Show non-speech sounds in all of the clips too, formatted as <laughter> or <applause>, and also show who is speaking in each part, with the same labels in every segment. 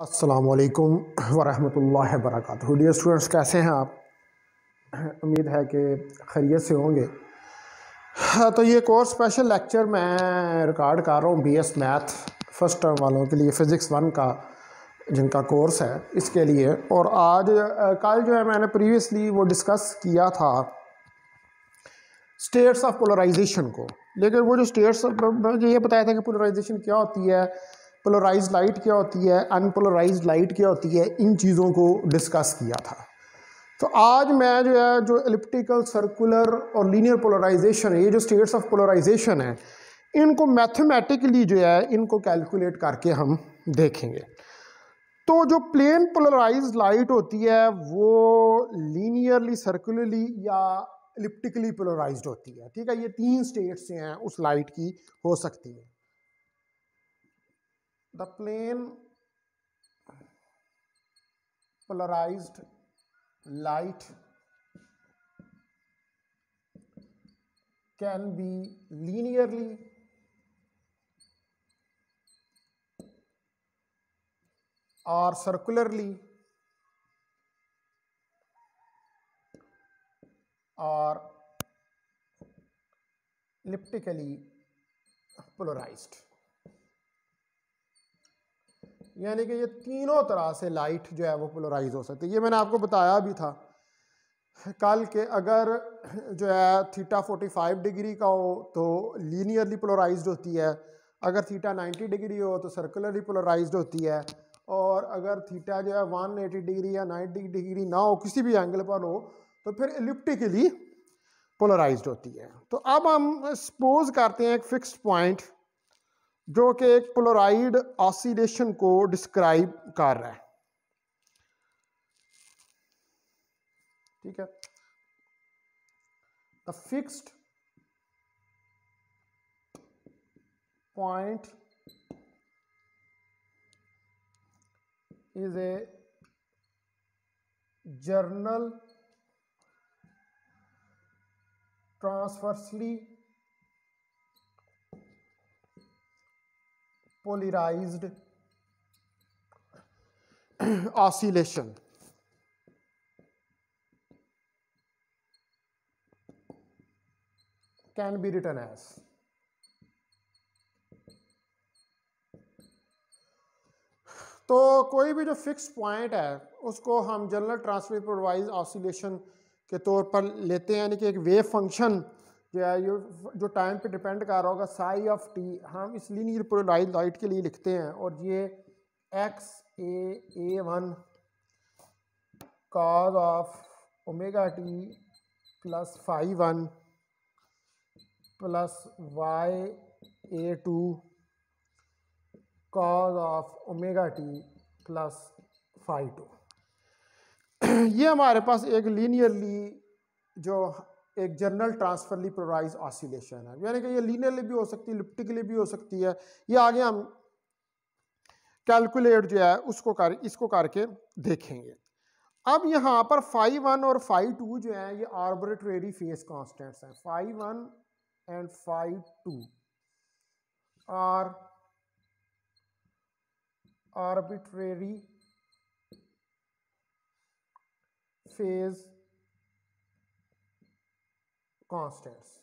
Speaker 1: असलकम वरहमल work dear students कैसे हैं आप उम्मीद है कि खैरियत से होंगे हाँ तो ये कोर्स स्पेशल लेक्चर मैं रिकॉर्ड कर रहा हूँ B S math first term वालों के लिए फ़िज़िक्स वन का जिनका कोर्स है इसके लिए और आज कल जो है मैंने प्रीवियसली वो डिस्कस किया था स्टेट्स ऑफ पोलराइजेशन को लेकिन वो जो स्टेट्स मुझे ये बताया था कि पोलराइजेशन क्या होती है पोलराइज लाइट क्या होती है अनपोलराइज लाइट क्या होती है इन चीज़ों को डिस्कस किया था तो आज मैं जो है जो एलिप्टिकल सर्कुलर और लीनियर पोलराइजेशन ये जो स्टेट्स ऑफ पोलराइजेशन है इनको मैथमेटिकली जो है इनको कैलकुलेट करके हम देखेंगे तो जो प्लेन पोलराइज लाइट होती है वो लीनियरली सर्कुलरली या एलिप्टिकली पोलराइज होती है ठीक है ये तीन स्टेट्स हैं उस लाइट की हो सकती है the plane polarized light can be linearly or circularly or elliptically polarized. यानी कि ये तीनों तरह से लाइट जो है वो पोलराइज हो सकती है ये मैंने आपको बताया भी था कल के अगर जो है थीटा 45 डिग्री का हो तो लीनियरली पोलराइज होती है अगर थीटा 90 डिग्री हो तो सर्कुलरली पोलराइज होती है और अगर थीटा जो है 180 डिग्री या 90 डिग्री ना हो किसी भी एंगल पर हो तो फिर इलिप्टिकली पोलराइज होती है तो अब हम सपोज करते हैं एक फिक्स्ड पॉइंट जो कि एक पोलोराइड ऑसिलेशन को डिस्क्राइब कर रहा है ठीक है the fixed point is a general transversely polarized <clears throat> oscillation. can be written as तो कोई भी जो फिक्स पॉइंट है उसको हम जनरल ट्रांसफर प्रोवाइज ऑसिलेशन के तौर पर लेते हैं यानी कि एक वेव फंक्शन जो है ये जो टाइम पे डिपेंड कर रहा होगा साई ऑफ टी हम इस लीनियर पोलराइज लाइट के लिए लिखते हैं और ये X A A one cos of omega T plus phi one plus Y A two cos of omega T plus phi two ये हमारे पास एक लीनियरली जो एक जनरल ट्रांसफरली प्रोराइज ऑसिलेशन है यानी कि ये लीनियरली भी हो सकती है लिप्टिकली भी हो सकती है ये आगे हम कैलकुलेट जो है उसको कर इसको करके देखेंगे अब यहाँ पर फाइव वन और फाइव टू जो है ये आर्बिट्रेरी फेस कॉन्स्टेंट्स हैं phi one and phi two are arbitrary phase constants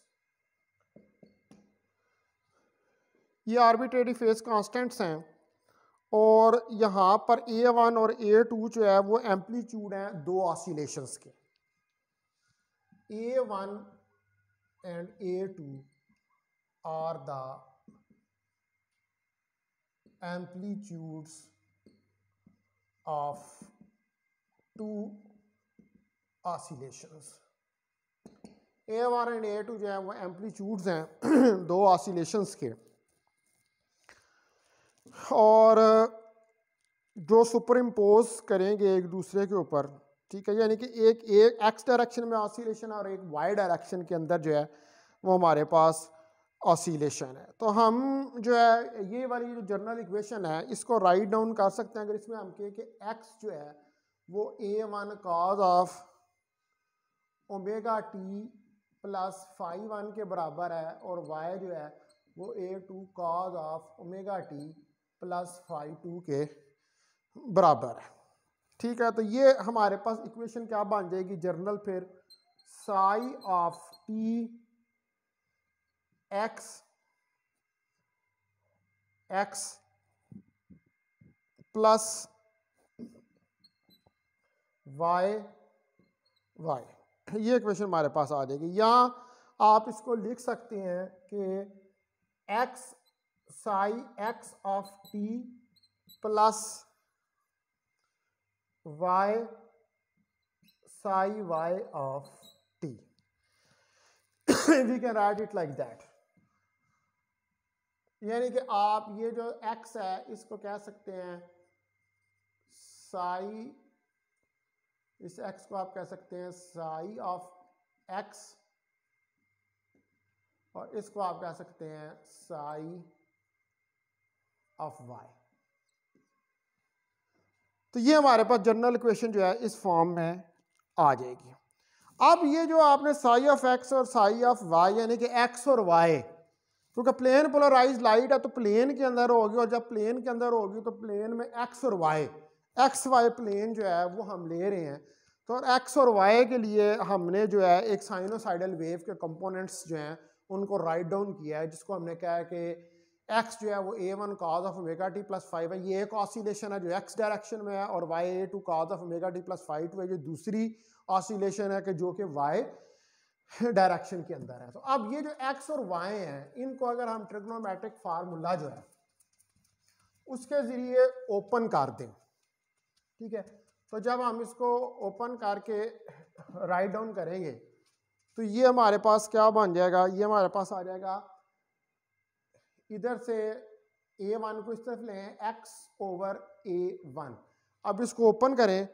Speaker 1: ये आर्बिट्रेरी फेज कांस्टेंट्स हैं और यहाँ पर ए वन और ए टू जो है वो एम्पलीट्यूड हैं दो ऑसिलेशंस के A one and A two are the amplitudes of two oscillations. A one and A two जो है वो एम्पलीट्यूड्स हैं <clears throat> दो ऑसिलेशंस के और जो सुपर इम्पोज करेंगे एक दूसरे के ऊपर ठीक है यानी कि एक एक एक्स डायरेक्शन में ऑसिलेशन और एक वाई डायरेक्शन के अंदर जो है वो हमारे पास ऑसिलेशन है तो हम जो है ये वाली जो जर्नल इक्वेशन है इसको राइट डाउन कर सकते हैं अगर इसमें हम कहें कि एक्स जो है वो A one cos of omega T plus phi one के बराबर है और वाई जो है वो A two cos of omega T plus phi two के बराबर है ठीक है तो ये हमारे पास इक्वेशन क्या बन जाएगी जर्नल फिर psi of T X X plus Y Y ये क्वेश्चन हमारे पास आ जाएगी या आप इसको लिख सकते हैं कि X psi X of T plus Y psi Y of T we can write it like that यानी कि आप ये जो एक्स है इसको कह सकते हैं साई इस एक्स को आप कह सकते हैं साई ऑफ एक्स और इसको आप कह सकते हैं साई ऑफ वाई तो ये हमारे पास जनरल इक्वेशन जो है इस फॉर्म में आ जाएगी अब ये जो आपने साई ऑफ एक्स और साई ऑफ वाई यानी कि एक्स और वाई क्योंकि प्लेन पोलराइज लाइट है तो प्लेन के अंदर होगी और जब प्लेन के अंदर होगी तो प्लेन में एक्स और वाई एक्स वाई प्लेन जो है वो हम ले रहे हैं तो एक्स और वाई के लिए हमने जो है एक साइनोसाइडल वेव के कंपोनेंट्स जो हैं उनको राइट डाउन किया है जिसको हमने कहा है कि एक्स जो है वो A one cos of omega T plus phi है ये एक ऑसिलेशन है जो एक्स डायरेक्शन में है और Y A two cos of omega T plus phi two है ये दूसरी ऑसिलेशन है कि जो कि वाई डायरेक्शन के अंदर है तो अब ये जो एक्स और वाई हैं इनको अगर हम ट्रिग्नोमेट्रिक फार्मूला जो है उसके ज़रिए ओपन कर दें ठीक है तो जब हम इसको ओपन करके राइट डाउन करेंगे तो ये हमारे पास क्या बन जाएगा ये हमारे पास आ जाएगा इधर से ए वन को इस तरफ लें एक्स ओवर ए वन अब इसको ओपन करें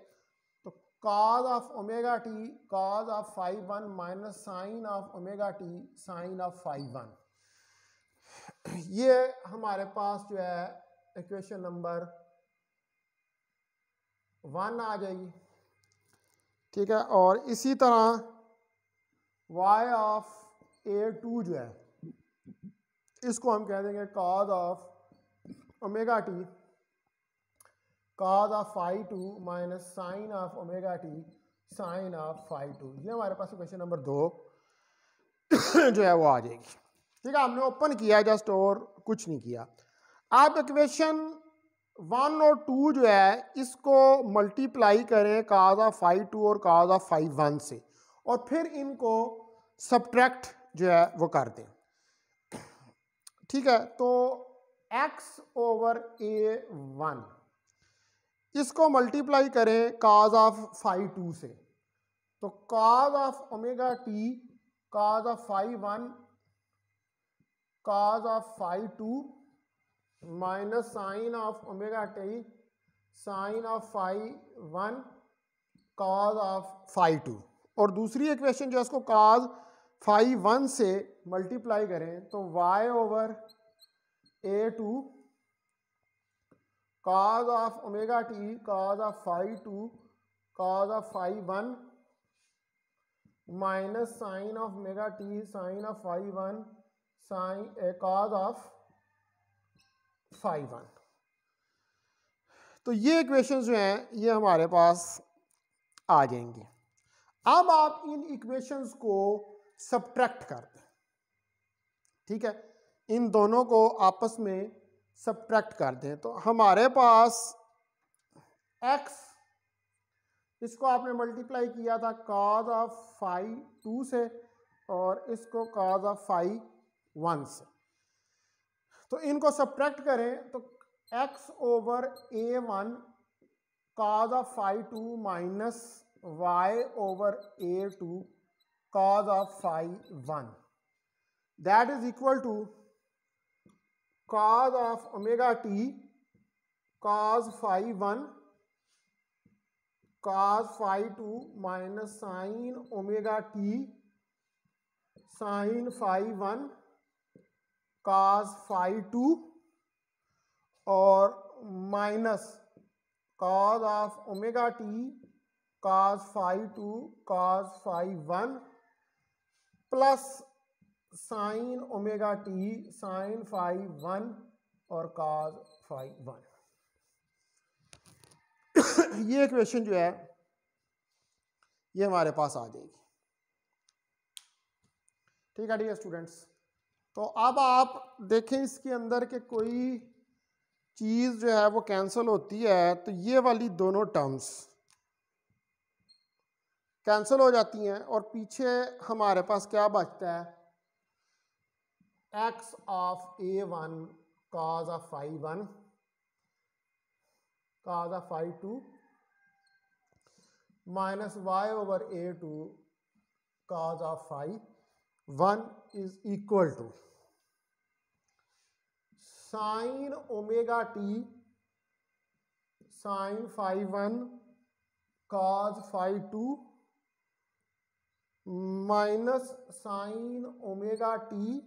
Speaker 1: तो cos of omega T cos of phi one minus sine of omega T sine of phi one ये हमारे पास जो है इक्वेशन नंबर वन आ जाएगी ठीक है और इसी तरह वाई ऑफ ए टू जो है इसको हम कह देंगे cos of omega T cos of phi two minus sine of omega T sine of phi two ये हमारे पास क्वेश्चन नंबर दो <coughs> जो है वो आ जाएगी ठीक है हमने ओपन किया जस्ट और कुछ नहीं किया आप इक्वेशन वन और टू जो है इसको मल्टीप्लाई करें काज ऑफ फाइव टू और काज ऑफ फाइव वन से और फिर इनको सब्ट्रैक्ट जो है वो कर दें ठीक है तो एक्स ओवर ए वन इसको मल्टीप्लाई करें काज ऑफ फाइव टू से तो cos of omega T cos of phi one cos of phi two minus sine of omega T sine of phi one cos of phi two और दूसरी equation जो है इसको cos phi one से multiply करें तो Y over A two cos of omega T cos of phi two cos of phi one minus sine of omega T sine of phi one sine cos of phi one तो ये equation जो हैं ये हमारे पास आ जाएंगे अब आप इन इक्वेशंस को सब्ट्रैक्ट कर दें ठीक है इन दोनों को आपस में सब्ट्रैक्ट कर दें तो हमारे पास x इसको आपने मल्टीप्लाई किया था काज ऑफ फाइव टू से और इसको काज ऑफ फाइव वन से तो इनको सब्ट्रैक्ट करें तो x over A one cos of phi two minus Y over A two cos of phi one that is equal to cos of omega T cos phi one cos phi two minus sine omega T sine phi one cos phi two और minus cos of omega T cos phi two cos phi one plus sine omega T sine phi one और cos phi one ये question जो है ये हमारे पास आ जाएगी ठीक है ठीक है स्टूडेंट्स तो अब आप देखें इसके अंदर के कोई चीज़ जो है वो कैंसिल होती है तो ये वाली दोनों टर्म्स कैंसिल हो जाती हैं और पीछे हमारे पास क्या बचता है X of A one cos of phi one cos of phi two minus Y over A two cos of phi one is equal to sine omega T sine phi one cos phi two minus sine omega T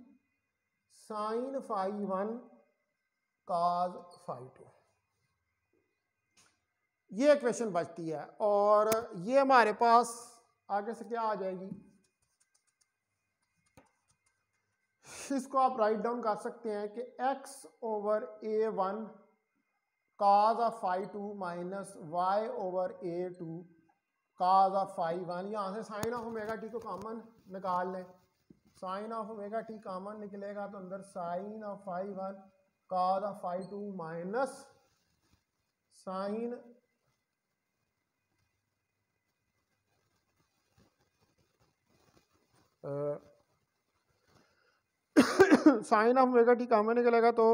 Speaker 1: sine phi one cos phi two ये question बचती है और ये हमारे पास आगे से क्या आ जाएगी इसको आप राइट डाउन कर सकते हैं कि x over A one cos of phi two minus Y over A two cos of phi one यहाँ से साइन ऑफ ओमेगा टी को कॉमन निकाल लें साइन ऑफ ओमेगा टी कॉमन निकलेगा तो अंदर sine of phi one cos of phi two minus sine uh, <coughs> sine of omega T common निकलेगा तो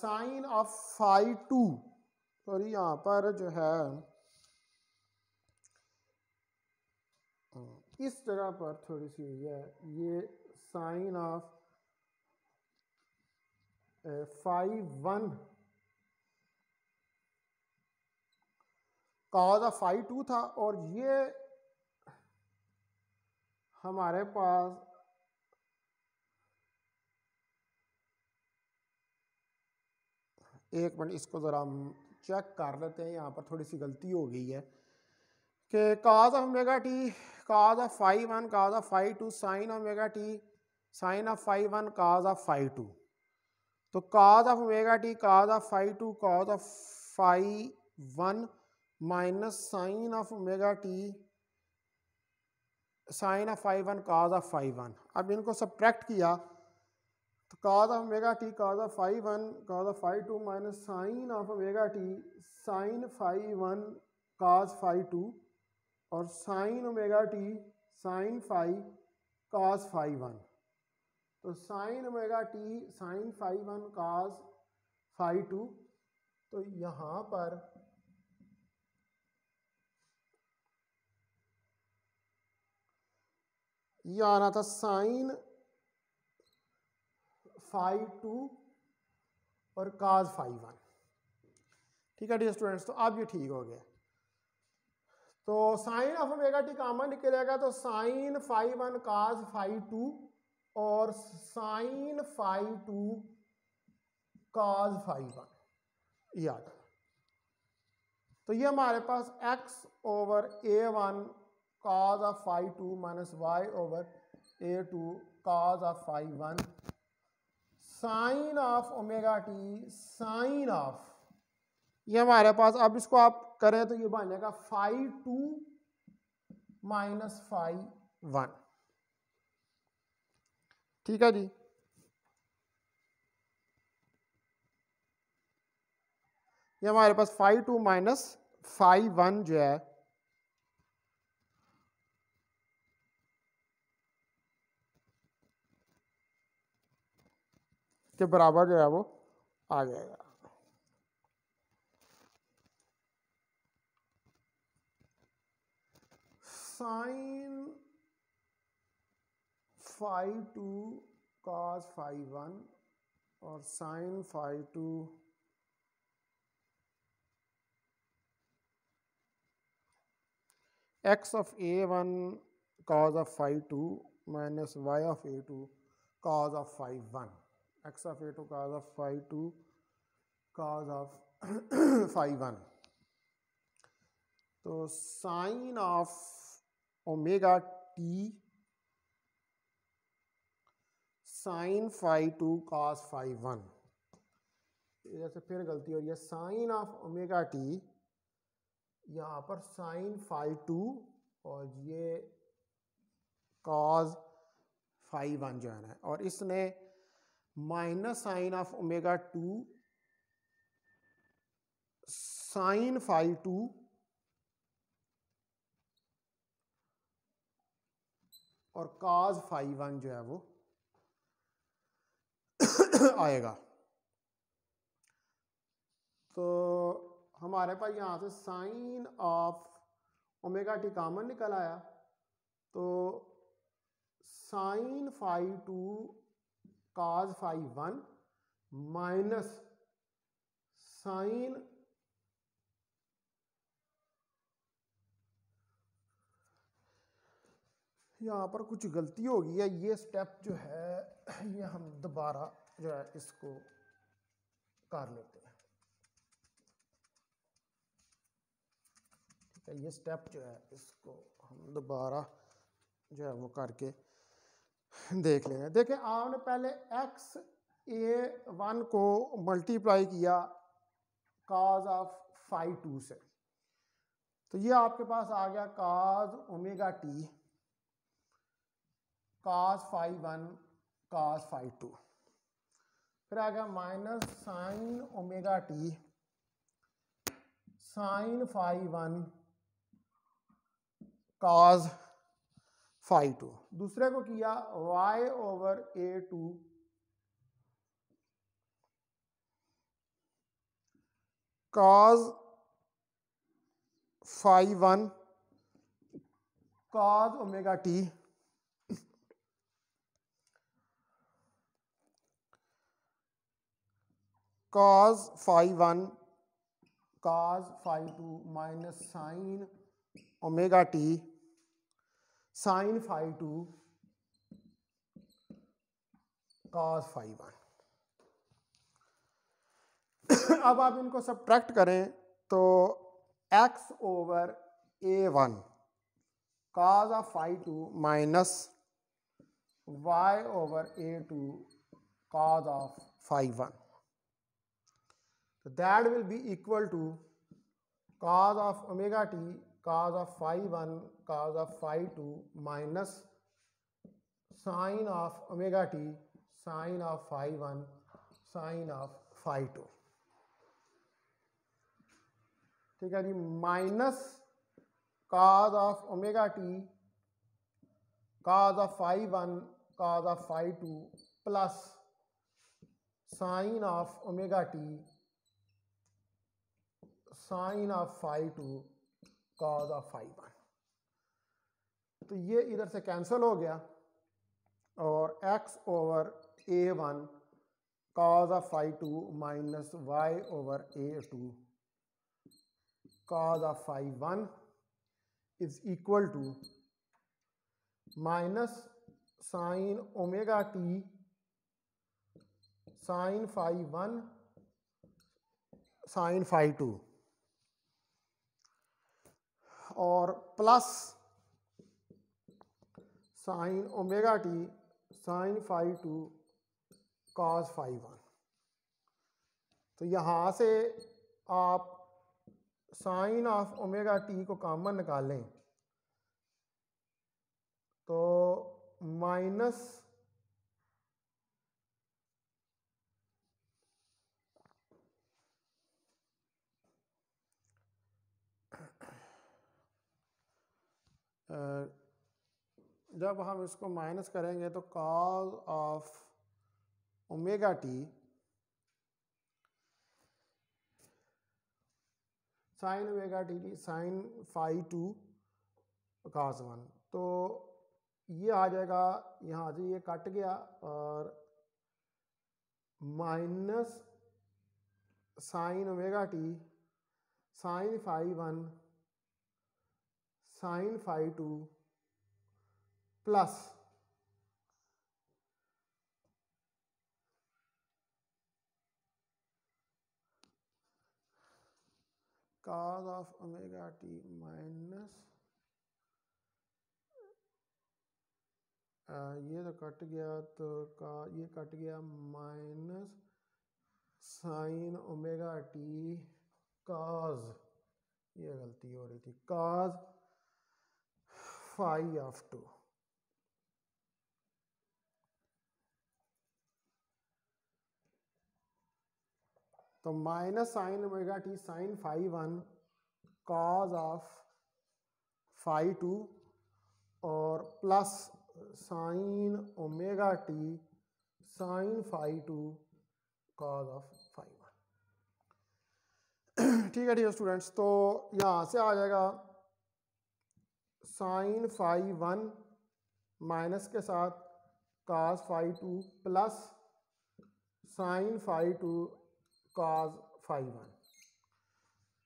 Speaker 1: sine of phi two sorry यहां पर जो है इस जगह पर थोड़ी सी है ये sine of phi one cos of phi two था और ये हमारे पास एक मिनट इसको ज़रा हम चेक कर लेते हैं यहाँ पर थोड़ी सी गलती हो गई है कि cos of omega T cos of phi one cos of phi two sine of omega T sine of phi one cos of phi two तो cos of omega T cos of phi two cos of phi one minus sine of omega T sine of phi one cos of phi one अब इनको subtract किया तो cos of omega T cos of phi one cos of phi two minus sine of omega T sine phi one cos phi two और sine omega T sine phi cos phi one तो sine omega T sine phi one cos phi two तो यहाँ पर ये आ रहा था sign phi two और cos phi one ठीक है डी स्टूडेंट्स तो अब ये ठीक हो गया तो sine of omega T common निकलेगा तो sine phi one cos phi two और sine phi two cos phi one याद तो ये हमारे पास X over A one cos of phi 2 minus y over two cos of phi 1 sine of omega T sine of ये हमारे पास अब इसको आप करें तो ये बन जाएगा phi two minus phi one ठीक है जी ये हमारे पास phi two minus phi one जो है के बराबर जो है वो आ जाएगा sine phi two cos phi one और sine phi two X of A one cos of phi two minus Y of A two cos of phi one X of at और cos of phi two cos of phi one तो sine of omega T sine phi two cos phi one जैसे फिर गलती हो रही है sign of omega T यहाँ पर साइन फाइव टू और ये काज फाइव वन जो है और इसने minus sine of omega two sine phi two और काज फाइव वन जो है वो <coughs> आएगा तो हमारे पास यहां से sine of omega T common निकल आया तो sine phi two cos phi one minus sine यहाँ पर कुछ गलती हो गई है ये स्टेप जो है ये हम दोबारा जो है इसको कर लेते हैं ठीक है ये स्टेप जो है इसको हम दोबारा जो है वो करके देख लेंगे देखें आपने पहले एक्स ए वन को मल्टीप्लाई किया काज ऑफ फाइव टू से तो ये आपके पास आ गया cos omega T cos phi one cos phi two फिर आ गया minus sine omega T sine phi one cos phi two दूसरे को किया वाई ओवर ए two cos phi one cos omega t cos phi one cos phi two minus sine omega T sine phi two cos phi one अब आप इनको subtract करें तो x over A one cos of phi two minus Y over A two cos of phi one तो that will be equal to cos of omega t cos of phi 1 cos of phi 2 minus sine of omega t sine of phi 1 sine of phi 2 ठीक है जी minus cos of omega t cos of phi 1 cos of phi 2 plus sine of omega t sine of phi 2 cos of phi 1 तो ये इधर से cancel हो गया और x over a1 one cos of phi two minus Y over A two cos of phi one is equal to minus sine omega T sine phi one sine phi two और plus sine omega T sine phi two cos phi one तो यहाँ से आप sine of omega T को common निकालें तो minus जब हम इसको माइनस करेंगे तो cos of omega T sine omega T T sine phi two cos one तो ये आ जाएगा यहाँ से ये कट गया और minus sine omega T sine phi one sine phi two plus cos of omega t minus ये तो कट गया तो का ये कट गया minus sine omega T cos ये गलती हो रही थी काज तो phi of 2. तो minus sine omega T sine phi one cos of phi two और plus sine omega T sine phi two cos of phi one ठीक है ठीक है स्टूडेंट्स तो यहाँ से आ जाएगा साइन फाइव वन माइनस के साथ cos phi two plus sine phi two cos phi one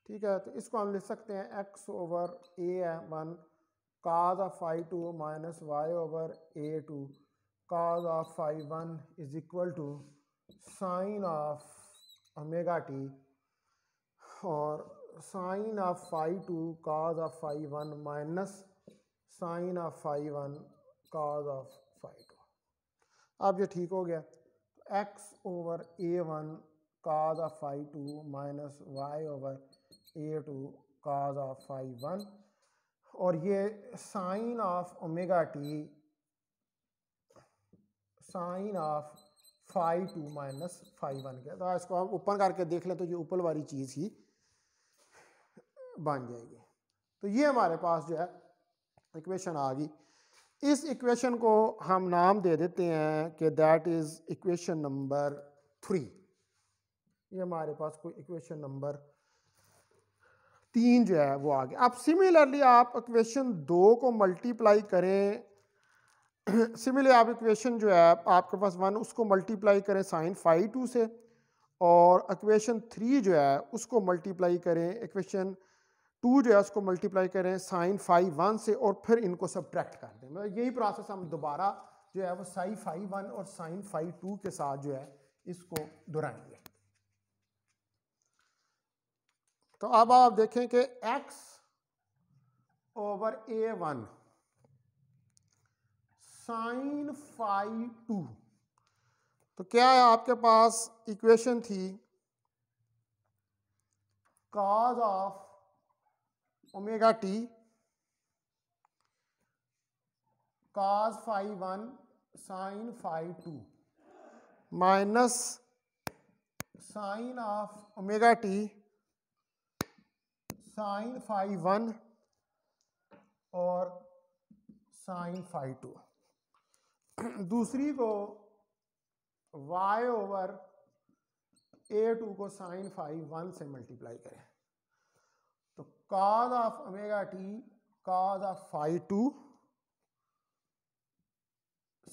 Speaker 1: ठीक है तो इसको हम लिख सकते हैं x over A one cos of phi two minus Y over A two cos of phi one is equal to sine of omega t और sine of phi two cos of phi one minus sine of phi one cos of phi two अब ये ठीक हो गया तो x over A one cos of phi two minus Y over A two cos of phi one और ये sine of omega T sine of phi two minus phi one के तो इसको आप ओपन करके देख लें तो ये ऊपर वाली चीज़ ही बन जाएगी तो ये हमारे पास जो है इक्वेशन आ गई इस इक्वेशन को हम नाम दे देते हैं कि that is equation number three ये हमारे पास कोई इक्वेशन नंबर तीन जो है वो आ गया अब सिमिलरली आप इक्वेशन दो को मल्टीप्लाई करें सिमिलर आप इक्वेशन जो है आपके पास वन उसको मल्टीप्लाई करें साइन फाइव टू से और इक्वेशन थ्री जो है उसको मल्टीप्लाई करें इक्वेशन टू जो है उसको मल्टीप्लाई करें साइन फाइव वन से और फिर इनको सब्ट्रैक्ट कर दें मतलब यही प्रोसेस हम दोबारा जो है वो साइन फाइव वन और साइन फाइव टू के साथ जो है इसको दोहराएंगे तो अब आप देखें कि x ओवर ए वन साइन फाइव टू तो क्या है आपके पास इक्वेशन थी cos of omega T cos phi one sine phi two minus sine of omega T sine phi one और साइन फाइव टू दूसरी को वाई ओवर ए टू को साइन फाइव वन से मल्टीप्लाई करें cos of omega t cos of phi 2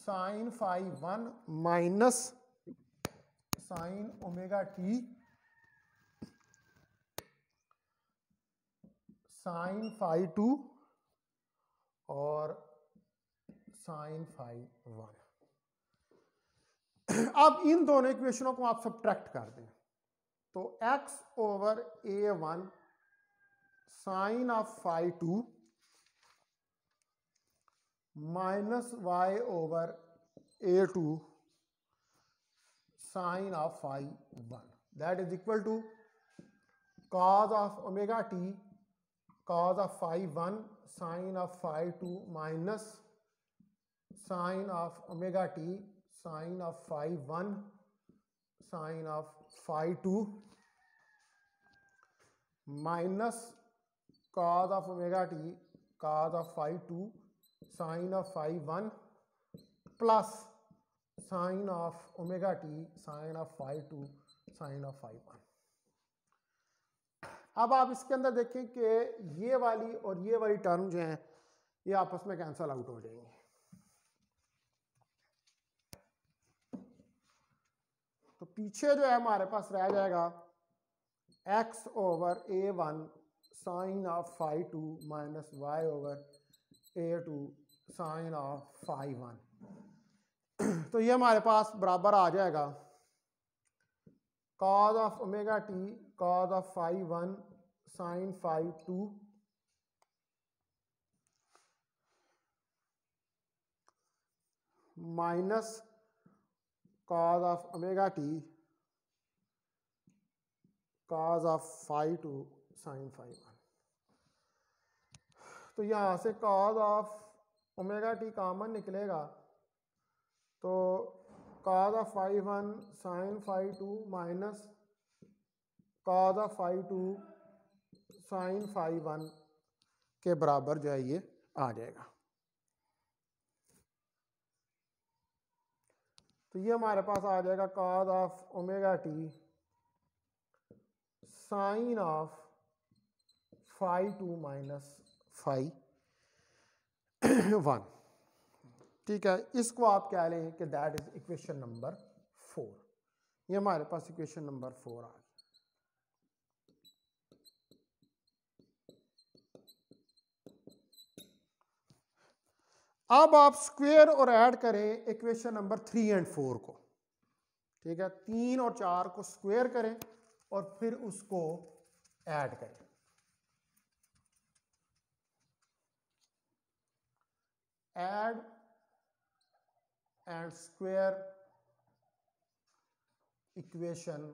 Speaker 1: sin phi 1 minus sin omega t sin phi 2 और sin phi 1 अब इन दोनों इक्वेशनों को आप सब कर दें तो x over a1 sine of phi 2 minus y over a2 sine of phi 1 that is equal to cos of omega t cos of phi 1 sine of phi 2 minus sine of omega t sine of phi 1 sine of phi 2 minus cos of omega t cos of phi 2 sine of phi 1 plus sine of omega t sine of phi 2 sine of phi 1 अब आप इसके अंदर देखें कि ये वाली और ये वाली टर्म जो हैं ये आपस में कैंसल आउट हो जाएंगे तो पीछे जो है हमारे पास रह जाएगा x over A one sine of phi two minus Y over A two sine of phi one तो ये हमारे पास बराबर आ जाएगा cos of omega t cos of phi one sine phi two minus cos of omega t cos of phi two sine phi one तो यहाँ से cos of omega T common निकलेगा तो cos of phi one sine phi two minus cos of phi two sine phi one के बराबर जो है ये आ जाएगा तो ये हमारे पास आ जाएगा cos of omega T sine of phi two minus phi one ठीक है इसको आप रहे लें कि that is equation number four ये हमारे पास इक्वेशन नंबर फोर आ गई अब आप स्क्वेयर और ऐड करें equation number three and four को ठीक है तीन और चार को स्क्वेयर करें और फिर उसको ऐड करें add and square equation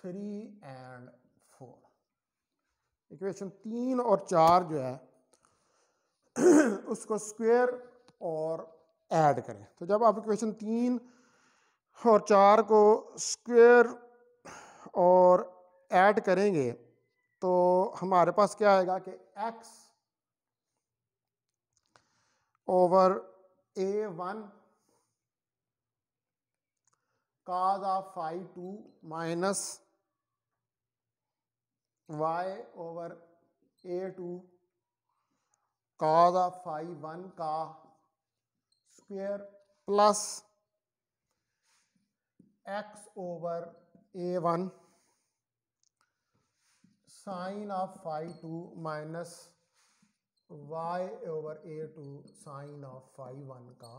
Speaker 1: 3 and four equation तीन और चार जो है <clears throat> उसको स्क्वेयर और ऐड करें तो जब आप इक्वेशन तीन और चार को स्क्वेयर और ऐड करेंगे तो हमारे पास क्या आएगा कि x over a1 cos of phi 2 minus y over a2 cos of phi 1 का square plus x over a1 sine of phi two minus y over a2 two sine of phi one का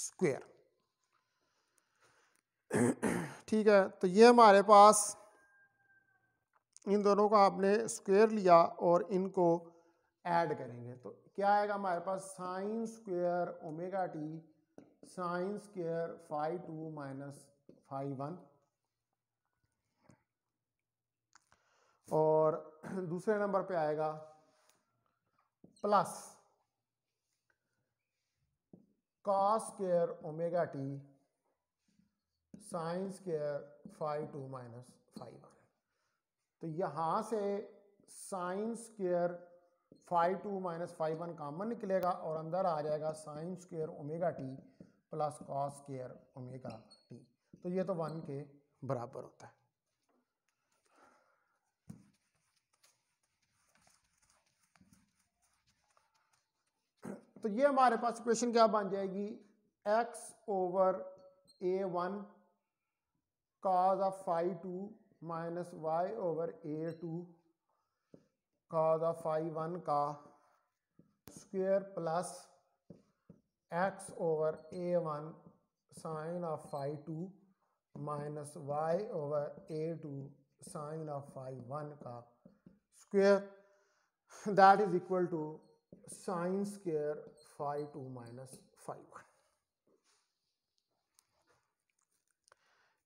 Speaker 1: square ठीक है तो ये हमारे पास इन दोनों का आपने स्क्वेयर लिया और इनको ऐड करेंगे तो क्या आएगा हमारे पास sine square omega T sine square phi two minus phi one और दूसरे नंबर पे आएगा plus cos square omega t sine square phi two minus phi one तो यहां से sine square phi two minus phi one common निकलेगा और अंदर आ जाएगा sine square omega T plus cos square omega t तो ये तो वन के बराबर होता है तो ये हमारे पास इक्वेशन क्या बन जाएगी x over a1 one cos of phi two minus Y over A two cos of phi one का square plus x over A one sine of phi two minus Y over A two sine of phi one का square that is equal to sine square phi two minus phi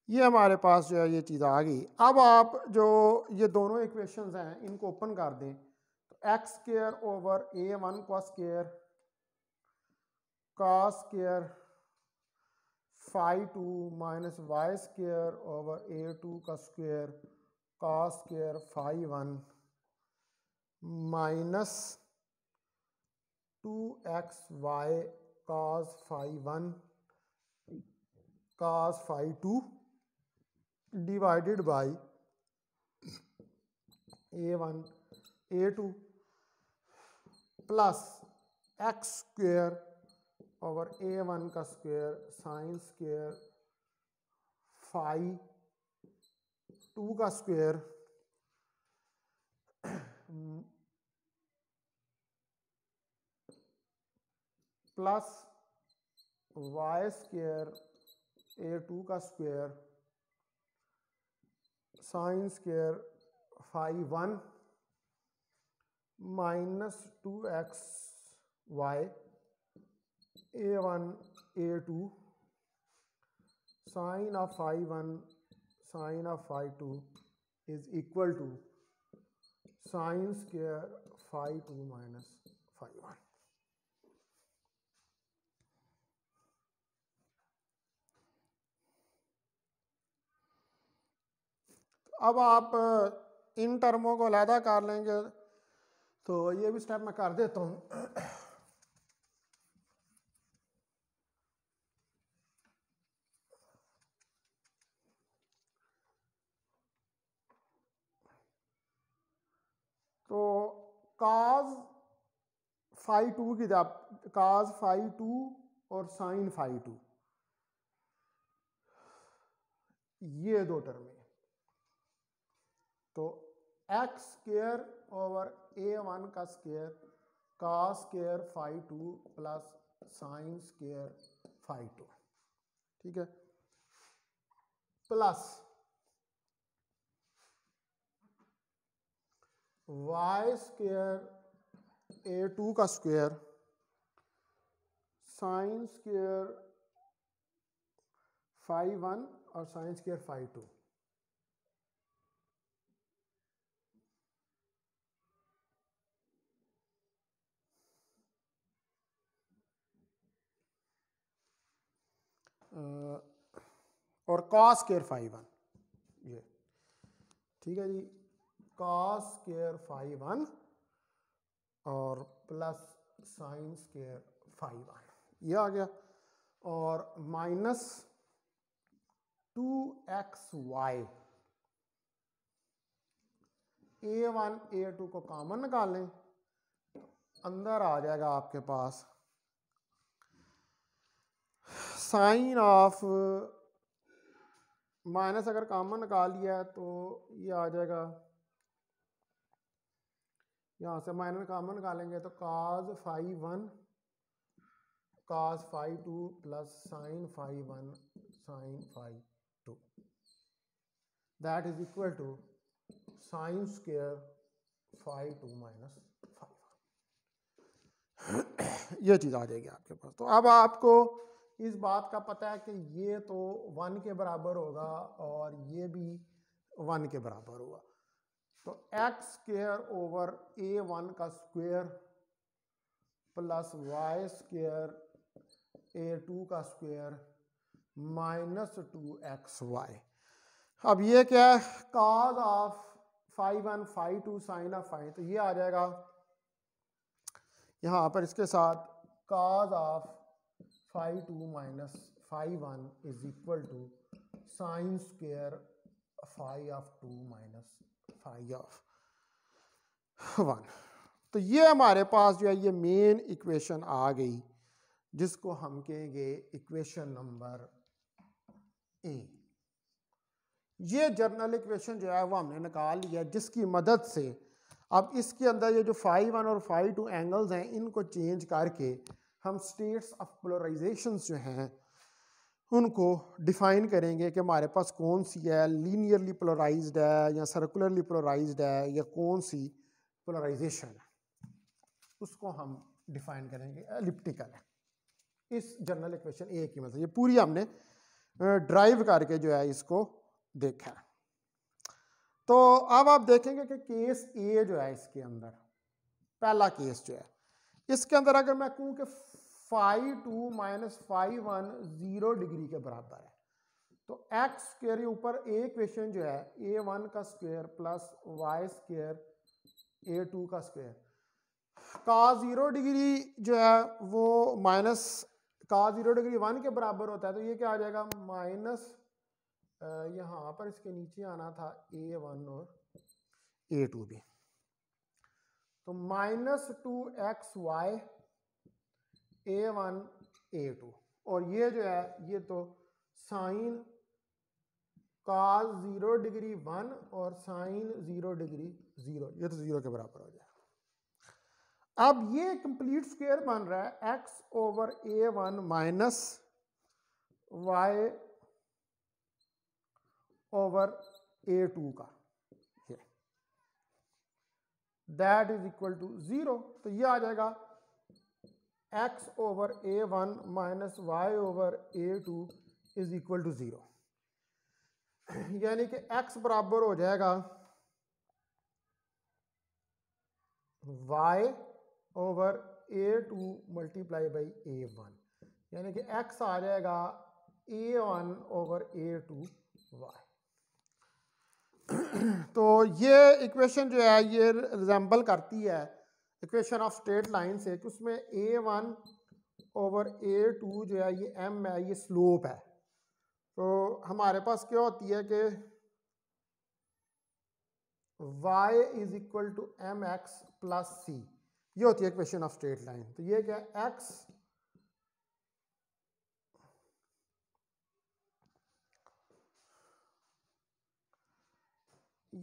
Speaker 1: ये हमारे पास जो है ये चीज़ आ गई अब आप जो ये दोनों इक्वेशंस हैं इनको ओपन कर दें तो एक्स स्केयर ओवर ए वन का स्केयर का square phi two minus y square over ए टू का स्केयर का square phi one minus two x y cos phi one cos phi two divided by a one a two plus x square और a one का square sine square phi two का square plus y square a two का square sine square phi one minus two x y a one a two sine of phi one sine of phi two is equal to sine square phi two minus phi one अब आप इन टर्मों को अलहदा कर लेंगे तो ये भी step मैं कर देता हूँ तो काज फाइव टू की काज फाइव टू और साइन फाइव टू ये दो टर्म तो एक्स स्केयर ओवर ए वन का स्केयर का square phi two plus sine square phi two ठीक है plus y square a two का square sine square phi one और साइन स्केयर फाइव टू और कॉस केयर फाइव वन ये ठीक है जी कॉस केयर फाइव वन और plus sine square phi one ये आ गया और minus two x y a one a two को कॉमन निकालें तो अंदर आ जाएगा आपके पास साइन ऑफ माइनस अगर कामन निकाल लिया तो ये आ जाएगा यहाँ से माइनस कामन निकालेंगे तो cos phi one cos phi two plus sine phi one sine phi two that is equal to sine square phi two minus phi ये चीज़ आ जाएगी आपके पास तो अब आपको इस बात का पता है कि ये तो वन के बराबर होगा और ये भी वन के बराबर होगा तो एक्स स्केयर ओवर ए वन का square plus y square a two का square minus two x y अब ये क्या है cos of phi one phi two sine of phi तो ये आ जाएगा यहाँ पर इसके साथ cos of phi two minus phi one is equal to sine square phi of two minus phi of one तो ये हमारे पास जो है ये मेन इक्वेशन आ गई जिसको हम कहेंगे इक्वेशन नंबर ए ये जर्नल इक्वेशन जो है वो हमने निकाल लिया जिसकी मदद से अब इसके अंदर ये जो फाइव वन और फाइव टू एंगल्स हैं इनको चेंज करके हम स्टेट्स ऑफ पोलराइजेशन जो हैं उनको डिफ़ाइन करेंगे कि हमारे पास कौन सी है लीनियरली पोलराइज है या सर्कुलरली पोलराइज है या कौन सी पोलराइजेशन है उसको हम डिफ़ाइन करेंगे एलिप्टिकल है इस जनरल इक्वेशन ए की मतलब ये पूरी हमने ड्राइव करके जो है इसको देखा है तो अब आप देखेंगे कि केस ए जो है इसके अंदर पहला केस जो है इसके अंदर अगर मैं कहूं कि phi two minus phi one zero degree के बराबर है तो एक्स स्क्र के ऊपर ए क्वेश्चन जो है ए वन का square plus y square a two का स्क्वेयर का ज़ीरो डिग्री जो है वो माइनस का ज़ीरो डिग्री वन के बराबर होता है तो ये क्या आ जाएगा माइनस यहाँ पर इसके नीचे आना था ए वन और ए टू भी तो minus two x y a one a two और ये जो है ये तो साइन का ज़ीरो डिग्री वन और साइन ज़ीरो डिग्री ज़ीरो ये तो ज़ीरो के बराबर हो जाए अब ये कंप्लीट स्क्वायर बन रहा है एक्स ओवर ए वन माइनस वाई ओवर ए टू का that is equal to zero तो ये आ जाएगा x over A one minus Y over A two is equal to zero यानी कि एक्स बराबर हो जाएगा y over A two multiply by a one यानी कि एक्स आ जाएगा a one over A two y तो ये इक्वेशन जो है ये रिजेंबल करती है इक्वेशन ऑफ स्ट्रेट लाइन से कि उसमें a one over A two जो है ये एम है ये स्लोप है तो हमारे पास क्या होती है कि y is equal to m x plus c ये होती है इक्वेशन ऑफ स्ट्रेट लाइन तो ये क्या है एक्स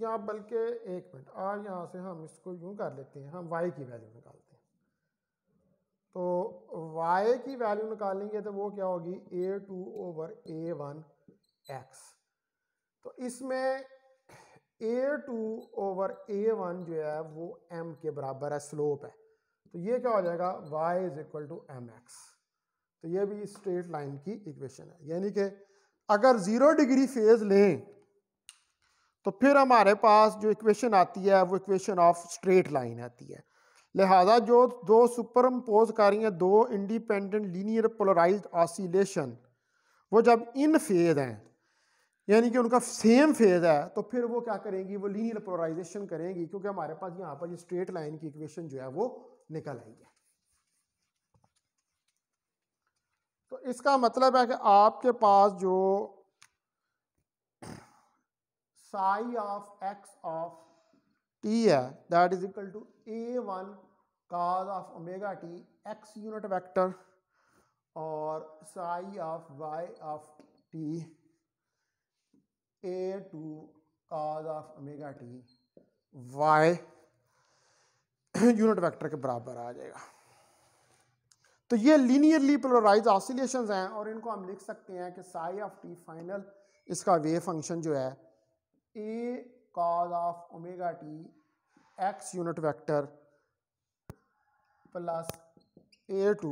Speaker 1: या बल्कि एक मिनट आर यहाँ से हम इसको यूँ कर लेते हैं हम वाई की वैल्यू निकालते हैं तो वाई की वैल्यू निकालेंगे तो वो क्या होगी a two over A one x तो इसमें a two over A one जो है वो एम के बराबर है स्लोप है तो ये क्या हो जाएगा y is equal to m x तो ये भी स्ट्रेट लाइन की इक्वेशन है यानी कि अगर ज़ीरो डिग्री फेज़ लें तो फिर हमारे पास जो इक्वेशन आती है वो इक्वेशन ऑफ स्ट्रेट लाइन आती है लिहाजा जो दो सुपर इम्पोज कर रही हैं दो इंडिपेंडेंट लीनियर पोलराइज ऑसिलेशन वो जब इन फेज हैं यानी कि उनका सेम फेज है तो फिर वो क्या करेंगी वो लीनियर पोलराइजेशन करेंगी क्योंकि हमारे पास यहाँ पर स्ट्रेट लाइन की इक्वेशन जो है वो निकल आई है तो इसका मतलब है कि आपके पास जो psi of x of t है that is equal to a one cos of omega t x unit vector और psi of y of t a two cos of omega t y unit vector के बराबर आ जाएगा तो ये linearly polarise oscillations हैं और इनको हम लिख सकते हैं कि साई ऑफ टी फाइनल इसका वेव फंक्शन जो है a cos of omega t x unit vector plus a2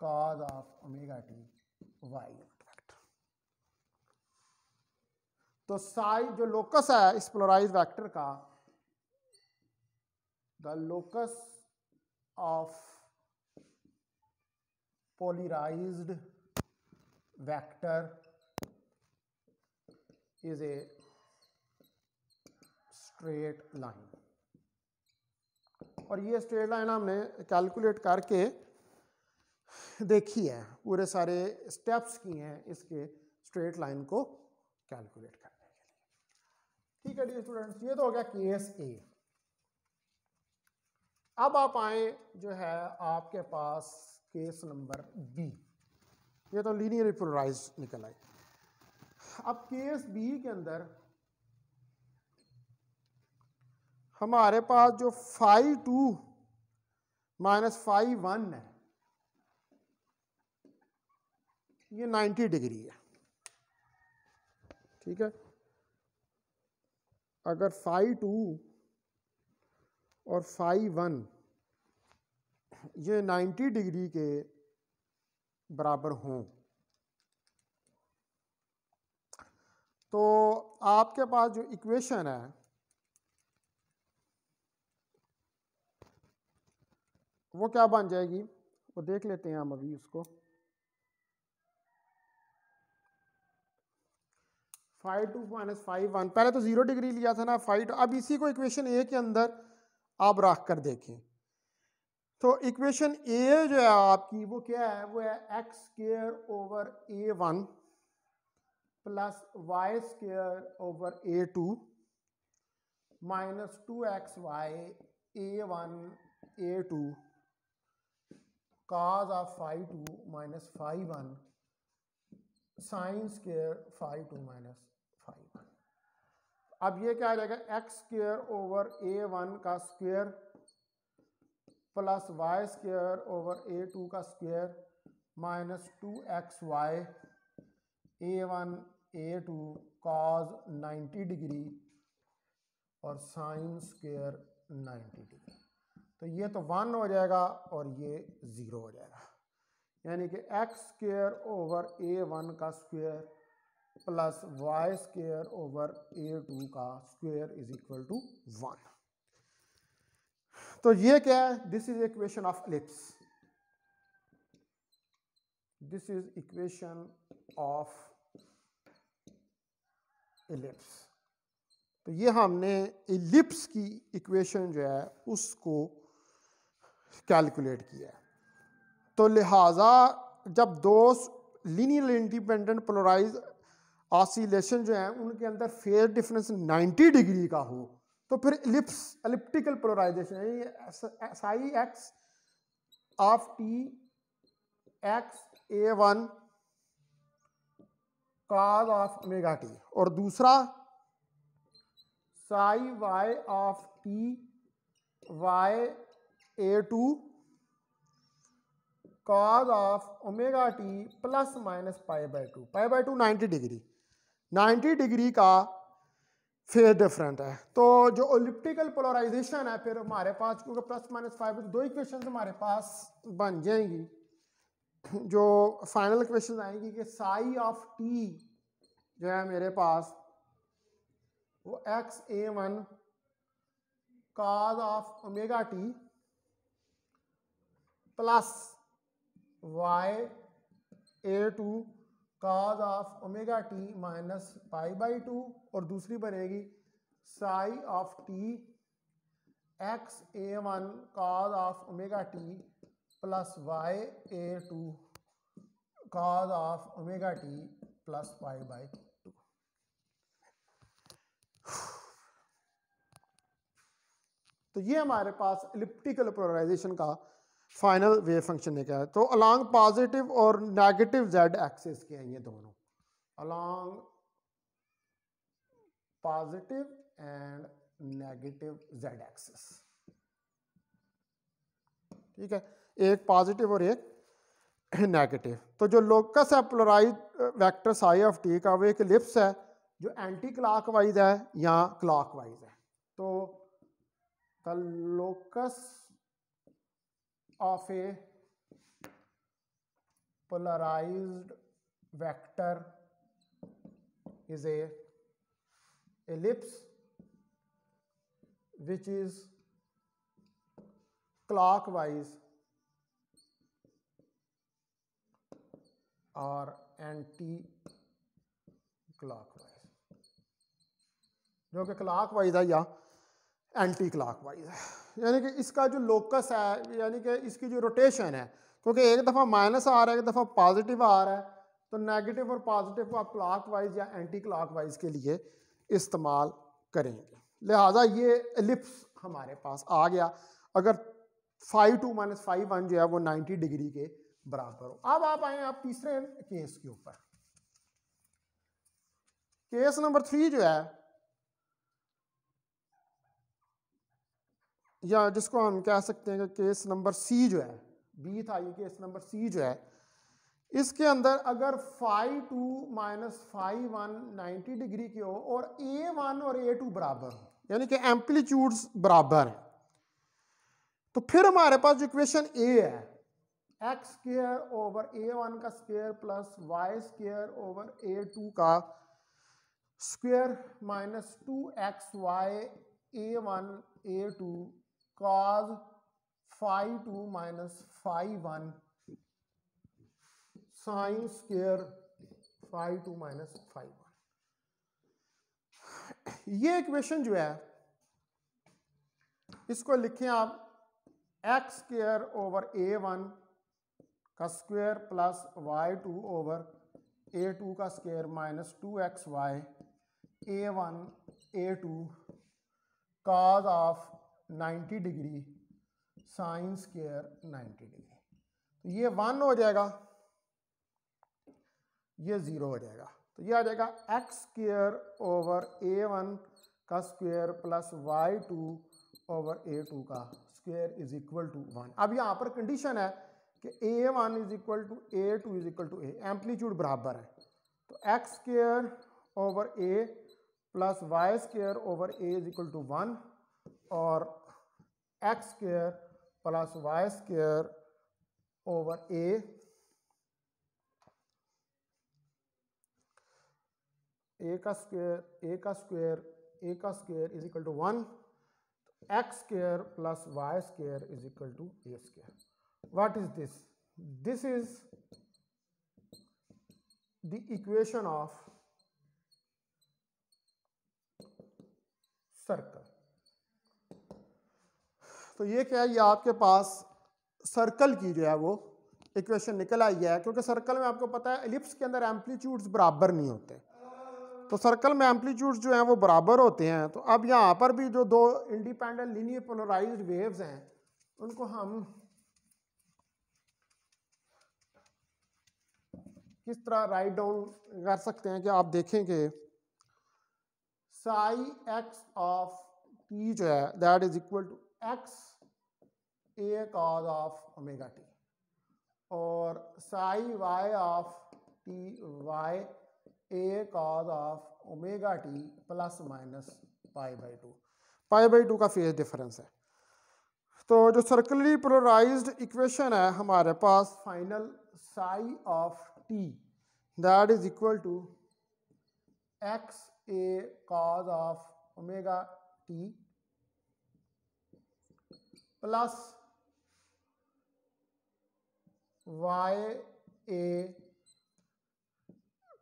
Speaker 1: cos of omega t y unit vector. तो साइज जो लोकस है इस पोलराइज वेक्टर का the locus of polarized vector is a straight line और ये स्ट्रेट लाइन हमने calculate करके देखी है पूरे सारे स्टेप्स किए हैं इसके स्ट्रेट लाइन को कैलकुलेट करने के लिए ठीक है डी स्टूडेंट्स ये तो हो गया केस ए अब आप आए जो है आपके पास केस नंबर बी ये तो लीनियर पोलराइज निकल आई अब केस बी के अंदर हमारे पास जो phi two minus phi one है ये नाइन्टी डिग्री है ठीक है अगर फाइव टू और फाइव वन ये नाइन्टी डिग्री के बराबर हों तो आपके पास जो इक्वेशन है वो क्या बन जाएगी वो देख लेते हैं हम अभी उसको phi two minus phi one पहले तो ज़ीरो डिग्री लिया था ना फाइव टू अब इसी को इक्वेशन ए के अंदर आप रख कर देखें तो इक्वेशन ए जो है आपकी वो क्या है वो है x square over A one plus y square over A two minus two x y a one a two cos of phi two minus phi one sine square phi two minus phi one अब ये क्या आ जाएगा x square over ए one का square plus y square over ए two का square minus two x y a one a two cos ninety degree और sine square ninety degree तो ये तो वन हो जाएगा और ये ज़ीरो हो जाएगा यानी कि एक्स स्केयर ओवर ए वन का square plus y square over ए टू का square is equal to one तो ये क्या है this is equation of ellipse this is equation of ellipse तो ये हमने एलिप्स की इक्वेशन जो है उसको कैलकुलेट किया तो लिहाजा जब दो लीनियर इंडिपेंडेंट पोलराइज ऑसिलेशन जो है उनके अंदर फेयर डिफरेंस 90 डिग्री का हो तो फिर एलिप्स एलिप्टिकल पोलराइजेशन है psi x of T x a one cos of omega t और दूसरा psi Y of t y A two cos of omega T plus minus pi by two pi by two ninety degree ninety degree का phase different है तो जो ओलिप्टिकल polarisation है फिर हमारे पास क्योंकि प्लस माइनस फाइव दो इक्वेशन हमारे पास बन जाएंगी जो फाइनल क्वेश्चन आएंगी कि साई ऑफ टी जो है मेरे पास वो x a one cos of omega T plus Y A two cos of omega t minus pi by two और दूसरी बनेगी psi of T x a one cos of omega T plus Y A two cos of omega T plus y by two तो ये हमारे पास elliptical polarization का final wave function लेके आया तो अलॉन्ग पॉजिटिव और नेगेटिव जेड एक्सिस के हैं ये दोनों along positive and negative z axis ठीक है एक पॉजिटिव और एक नेगेटिव तो जो लोकस है polarize vector psi of t का वो एक लिप्स है जो एंटी क्लाक वाइज है या क्लाक वाइज है तो the locus of a polarize vector is a a which is clockwise or anti clockwise जो कि क्लाक वाइज है या एंटी क्लाक वाइज है यानी कि इसका जो लोकस है यानी कि इसकी जो रोटेशन है क्योंकि एक दफ़ा माइनस आ रहा है एक दफ़ा पॉजिटिव आ रहा है तो नेगेटिव और पॉजिटिव को आप क्लाक वाइज या एंटी क्लाक वाइज के लिए इस्तेमाल करेंगे लिहाजा ये एलिप्स हमारे पास आ गया अगर phi two minus phi one जो है वो नाइन्टी डिग्री के बराबर हो अब आप आए आप तीसरे केस के ऊपर केस नंबर थ्री जो है या जिसको हम कह सकते हैं कि केस नंबर सी जो है बी था ये केस नंबर सी जो है इसके अंदर अगर phi two minus phi one ninety degree के हो और ए वन और ए टू बराबर हो यानी कि एम्पलीट्यूड्स बराबर हैं तो फिर हमारे पास जो इक्वेशन ए है एक्स स्केयर ओवर ए वन का square plus y square over ए टू का square minus two x y a one a two cos phi two minus phi one sine square phi two minus phi one ये equation जो है इसको लिखें आप x square over ए one का square plus y two over ए two का square minus two x y a one a two cos of ninety degree sine square ninety degree तो ये वन हो जाएगा ये ज़ीरो हो जाएगा तो ये आ जाएगा एक्स स्क्र ओवर ए वन का square plus y two over ए टू का square is equal to one अब यहाँ पर कंडीशन है कि a one is equal to a two is equal to a amplitude बराबर है तो x square over a plus y square over a is equal to one और x square plus y square over a a का square a का square a का square is equal to one x square plus y square is equal to a square what is this? This is the equation of circle तो ये क्या है ये आपके पास circle की जो है वो इक्वेशन निकल आई है क्योंकि सर्कल में आपको पता है एलिप्स के अंदर एम्पलीट्यूड्स बराबर नहीं होते तो सर्कल में एम्पलीट्यूड्स जो हैं वो बराबर होते हैं तो अब यहाँ पर भी जो दो इंडिपेंडेंट लीनियर पोलराइज्ड वेव्स हैं उनको हम किस तरह राइट डाउन कर सकते हैं कि आप देखेंगे साई एक्स ऑफ टी जो है that is equal to x a cos of omega t और psi Y of t y a cos of omega T plus minus pi by two pi by two का phase difference है तो जो circularly polarized equation है हमारे पास final psi of t that is equal to x a cos of omega t plus y a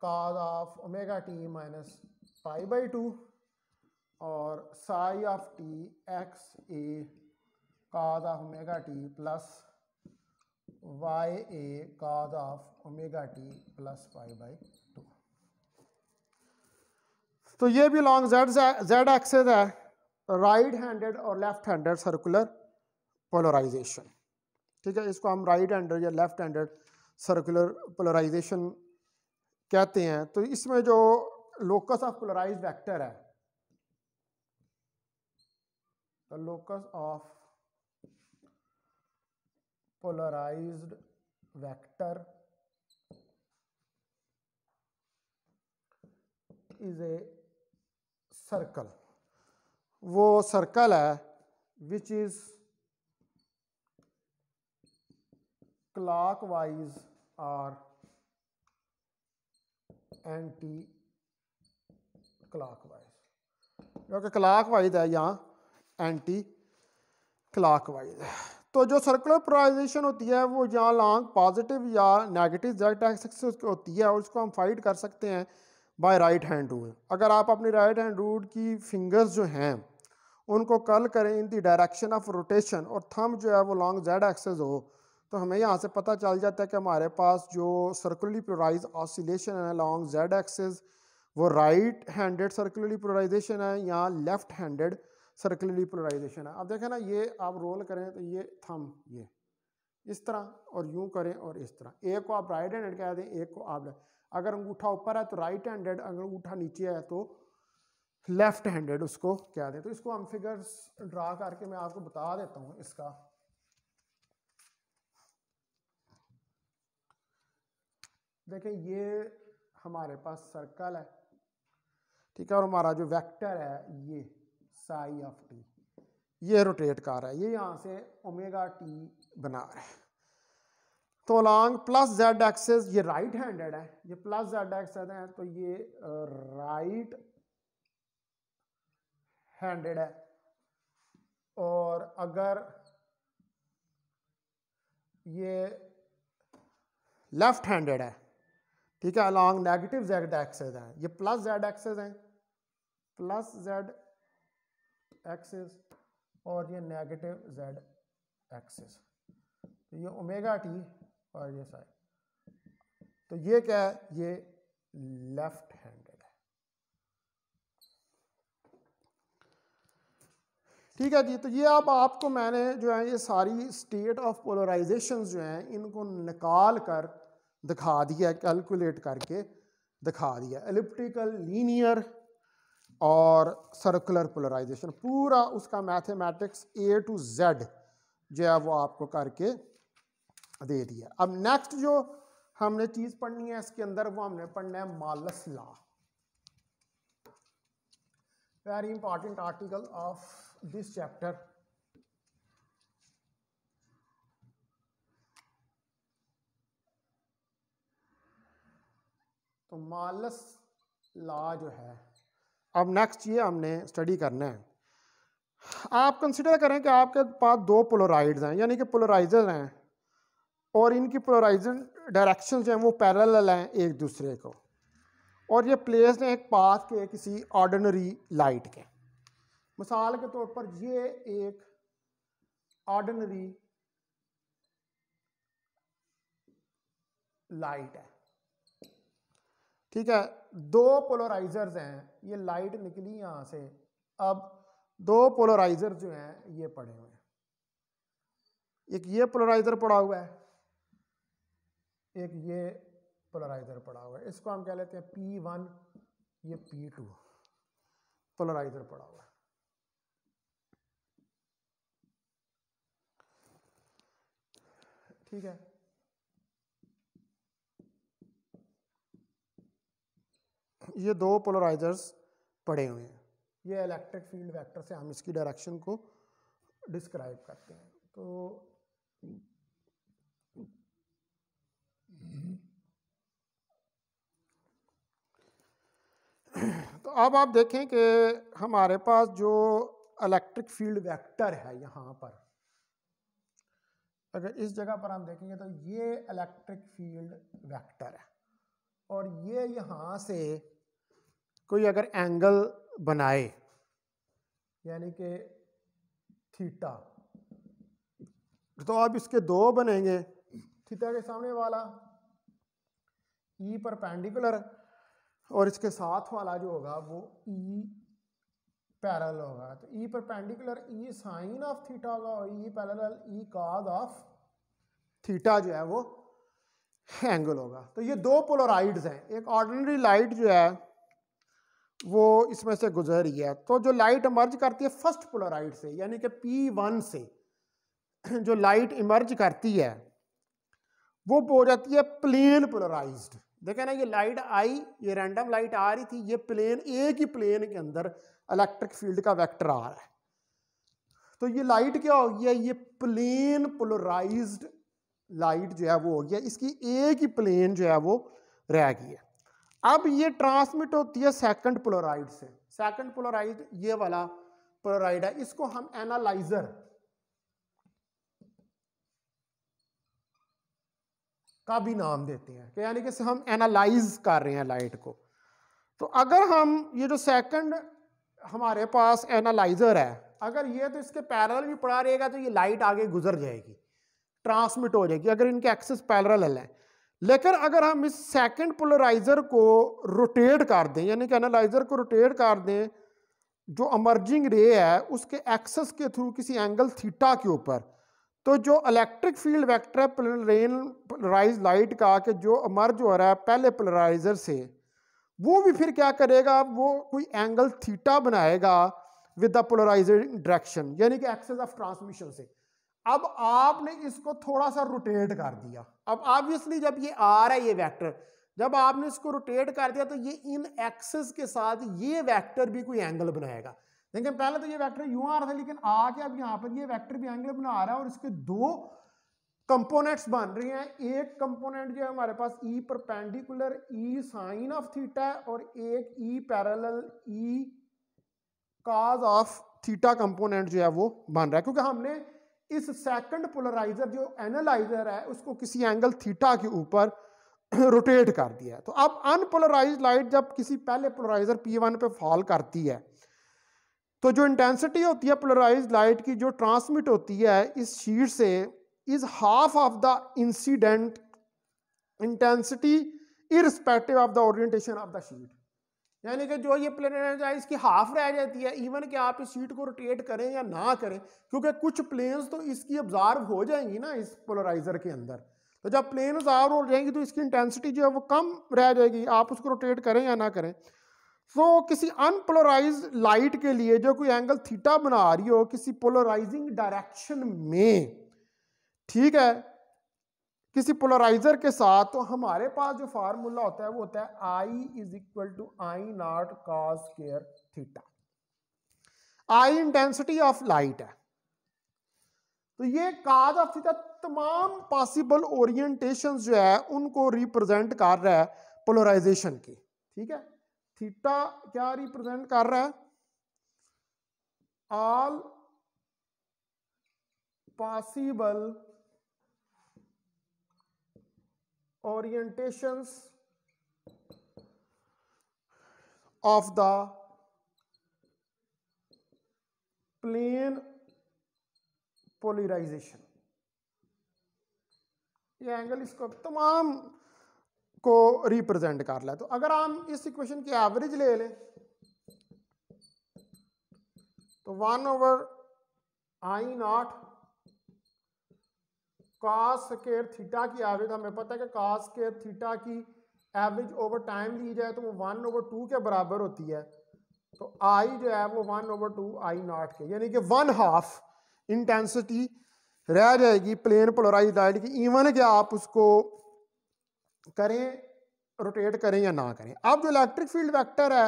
Speaker 1: cos of omega t minus pi by 2 or psi of t x a cos of omega t plus y a cos of omega T plus pi by two तो ये भी along z z axes है right handed और left handed circular polarization ठीक है इसको हम right handed या लेफ्ट हैंडेड सर्कुलर पोलराइजेशन कहते हैं तो इसमें जो लोकस ऑफ पोलराइज वेक्टर है locus of polarized vector is a circle वो सर्कल है which is clock or anti clock क्योंकि क्लाक वाइज है यहाँ एंटी क्लाक है तो जो सर्कुलर पोलराइजेशन होती है वो या लॉन्ग पॉजिटिव या नेगेटिव जेड एक्सिस होती है और उसको हम फाइंड कर सकते हैं बाय राइट हैंड रूल अगर आप अपनी राइट हैंड रूल की फिंगर्स जो हैं उनको कर्ल करें in the direction of rotation और थम जो है वो लॉन्ग जेड एक्सेस हो तो हमें यहाँ से पता चल जाता है कि हमारे पास जो सर्कुलरली प्लोराइज ऑसिलेशन है लॉन्ग जेड एक्सेस वो राइट हैंडेड सर्कुलरली प्लोराइजेशन है या लेफ्ट हैंडेड सर्कुलरली पोलराइजेशन है आप देखें ना ये आप रोल करें तो ये थम ये इस तरह और यूं करें और इस तरह एक को आप राइट हैंडेड कह दें एक को आप अगर अंगूठा ऊपर है तो राइट हैंडेड अगर अंगूठा नीचे है तो लेफ्ट हैंडेड उसको क्या दें तो इसको हम फिगर्स ड्रा करके मैं आपको बता देता हूँ इसका देखें ये हमारे पास सर्कल है ठीक है और हमारा जो वेक्टर है ये साई ऑफ टी ये रोटेट कर रहा है ये यहाँ से ओमेगा टी बना रहा है तो लॉन्ग प्लस जेड एक्सेस ये राइट हैंडेड है ये प्लस जेड एक्सेस है तो ये राइट uh, हैंडेड है और अगर ये लेफ्ट हैंडेड है ठीक है अलॉन्ग नेगेटिव जेड एक्सेस है ये प्लस जेड एक्सेस है प्लस जेड एक्सिस और ये नेगेटिव जेड एक्सिस तो ये ओमेगा टी और ये साइड तो ये क्या है ये लेफ्ट हैंडेड है ठीक है जी तो ये अब आप आपको मैंने जो है ये सारी स्टेट ऑफ पोलराइजेशन जो हैं इनको निकाल कर दिखा दिया कैलकुलेट करके दिखा दिया एलिप्टिकल लीनियर और सर्कुलर पोलराइजेशन पूरा उसका मैथमेटिक्स ए टू जेड जो है वो आपको करके दे दिया अब नेक्स्ट जो हमने चीज़ पढ़नी है इसके अंदर वो हमने पढ़ना है Malus law very important article of this chapter तो मालस लॉ जो है अब नेक्स्ट ये हमने स्टडी करना है आप कंसिडर करें कि आपके पास दो पोलोराइड हैं यानी कि पोलराइजर हैं और इनकी पोलराइजर डायरेक्शन जो हैं वो पैरेलल हैं एक दूसरे को और ये प्लेस हैं एक पाथ के किसी ऑर्डनरी लाइट के मिसाल के तौर पर ये एक ऑर्डनरी लाइट है ठीक है दो पोलराइजर्स हैं ये लाइट निकली यहाँ से अब दो पोलराइजर जो हैं ये पड़े हुए हैं एक ये पोलराइजर पड़ा हुआ है एक ये पोलराइजर पड़ा हुआ है इसको हम कह लेते हैं पी वन ये पी टू पोलराइजर पड़ा हुआ है ठीक है ये दो पोलराइजर्स पड़े हुए हैं ये इलेक्ट्रिक फील्ड वेक्टर से हम इसकी डायरेक्शन को डिस्क्राइब करते हैं तो तो अब आप देखें कि हमारे पास जो इलेक्ट्रिक फील्ड वेक्टर है यहाँ पर अगर इस जगह पर हम देखेंगे तो ये इलेक्ट्रिक फील्ड वेक्टर है और ये यहाँ से कोई अगर एंगल बनाए यानी कि थीटा तो आप इसके दो बनेंगे थीटा के सामने वाला ई पर पेंडिकुलर और इसके साथ वाला जो होगा वो ई e पैरल होगा तो E perpendicular E sine of theta होगा और E parallel E cos of theta जो है वो एंगल होगा तो ये दो पोलराइड्स हैं एक ऑर्डिनरी लाइट जो है वो इसमें से गुजर रही है तो जो लाइट इमर्ज करती है फर्स्ट पोलराइड से यानी कि पी वन से जो लाइट इमर्ज करती है वो हो जाती है प्लेन पोलराइज्ड देखे ना ये लाइट आई ये रैंडम लाइट आ रही थी ये प्लेन एक ही प्लेन के अंदर इलेक्ट्रिक फील्ड का वेक्टर आ रहा है तो ये लाइट क्या हो गया ये प्लेन पोलराइज्ड लाइट जो है वो हो गया इसकी एक ही प्लेन जो है वो रह गई है अब ये ट्रांसमिट होती है सेकंड प्लोराइड से सेकंड प्लोराइड ये वाला प्लोराइड है इसको हम एनालाइजर का भी नाम देते हैं कि यानी कि हम एनालाइज कर रहे हैं लाइट को तो अगर हम ये जो सेकंड हमारे पास एनालाइजर है अगर ये तो इसके पैरल भी पड़ा रहेगा तो ये लाइट आगे गुजर जाएगी ट्रांसमिट हो जाएगी अगर इनके एक्सेस पैरल है लेकिन अगर हम इस सेकंड पोलराइज़र को रोटेट कर दें यानी कि एनालाइज़र को रोटेट कर दें जो अमर्जिंग रे है उसके एक्सेस के थ्रू किसी एंगल थीटा के ऊपर तो जो इलेक्ट्रिक फील्ड वेक्टर है प्लेन पोलराइज लाइट का कि जो अमर्ज हो रहा है पहले पोलराइज़र से वो भी फिर क्या करेगा वो कोई एंगल थीटा बनाएगा विद द पोलराइजिंग डायरेक्शन यानी कि एक्सेस ऑफ ट्रांसमिशन से अब आपने इसको थोड़ा सा रोटेट कर दिया अब ऑब्वियसली जब ये आ रहा है ये वेक्टर जब आपने इसको रोटेट कर दिया तो ये इन एक्सेस के साथ ये वेक्टर भी कोई एंगल बनाएगा लेकिन पहले तो ये वेक्टर यूं आ रहा था लेकिन आके अब यहाँ पर ये वेक्टर भी एंगल बना रहा है और इसके दो कंपोनेंट्स बन रहे हैं एक कंपोनेंट जो है हमारे पास E perpendicular E sine of theta और एक E parallel E cos of theta component जो है वो बन रहा है क्योंकि हमने इस सेकंड पोलराइजर जो एनालाइजर है उसको किसी एंगल थीटा के ऊपर रोटेट <clears throat> कर दिया तो अब अनपोलराइज लाइट जब किसी पहले पोलराइजर पी वन पर फॉल करती है तो जो इंटेंसिटी होती है पोलराइज लाइट की जो ट्रांसमिट होती है इस शीट से is half of the incident intensity irrespective of the orientation of the sheet यानी कि जो ये प्लेनेट एनर्जाइज इसकी हाफ रह जाती है इवन कि आप इस शीट को रोटेट करें या ना करें क्योंकि कुछ प्लेन्स तो इसकी ऑब्जर्व हो जाएंगी ना इस पोलराइजर के अंदर तो जब प्लेन ऑब्जर्व हो जाएंगी तो इसकी इंटेंसिटी जो है वो कम रह जाएगी आप उसको रोटेट करें या ना करें सो so, किसी अनपोलराइज लाइट के लिए जो कोई एंगल थीटा बना रही हो किसी पोलराइजिंग डायरेक्शन में ठीक है किसी पोलराइजर के साथ तो हमारे पास जो फार्मूला होता है वो होता है I is equal to I not cos square theta I intensity of light है तो ये काज ऑफ थीटा तमाम पॉसिबल ओरिएंटेशंस जो है उनको रिप्रेजेंट कर रहा है पोलराइजेशन की ठीक है थीटा क्या रिप्रेजेंट कर रहा है all possible orientations of the plane polarization ये एंगल इसको तमाम को रिप्रेजेंट कर ले तो अगर हम इस इक्वेशन की एवरेज ले लें तो one over I not cos square theta की एवरेज हमें पता है कि कास केयर थीटा की एवरेज ओवर टाइम ली जाए तो वो वन ओवर टू के बराबर होती है तो आई जो है वो one over two I not के यानी कि वन हाफ इंटेंसिटी रह जाएगी प्लेन पोलराइज लाइट की इवन कि आप उसको करें रोटेट करें या ना करें अब जो इलेक्ट्रिक फील्ड वैक्टर है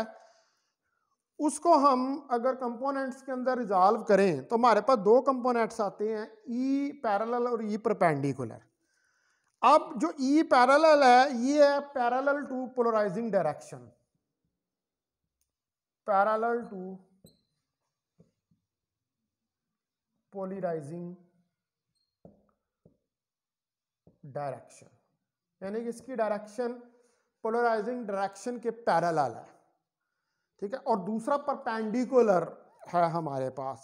Speaker 1: उसको हम अगर कंपोनेंट्स के अंदर रिजॉल्व करें तो हमारे पास दो कंपोनेंट्स आते हैं ई e पैरेलल और ई e परपेंडिकुलर अब जो ई e पैरेलल है ये है parallel to polarizing direction parallel to polarizing direction यानी कि इसकी डायरेक्शन पोलराइजिंग डायरेक्शन के पैरेलल है ठीक है और दूसरा परपेंडिकुलर है हमारे पास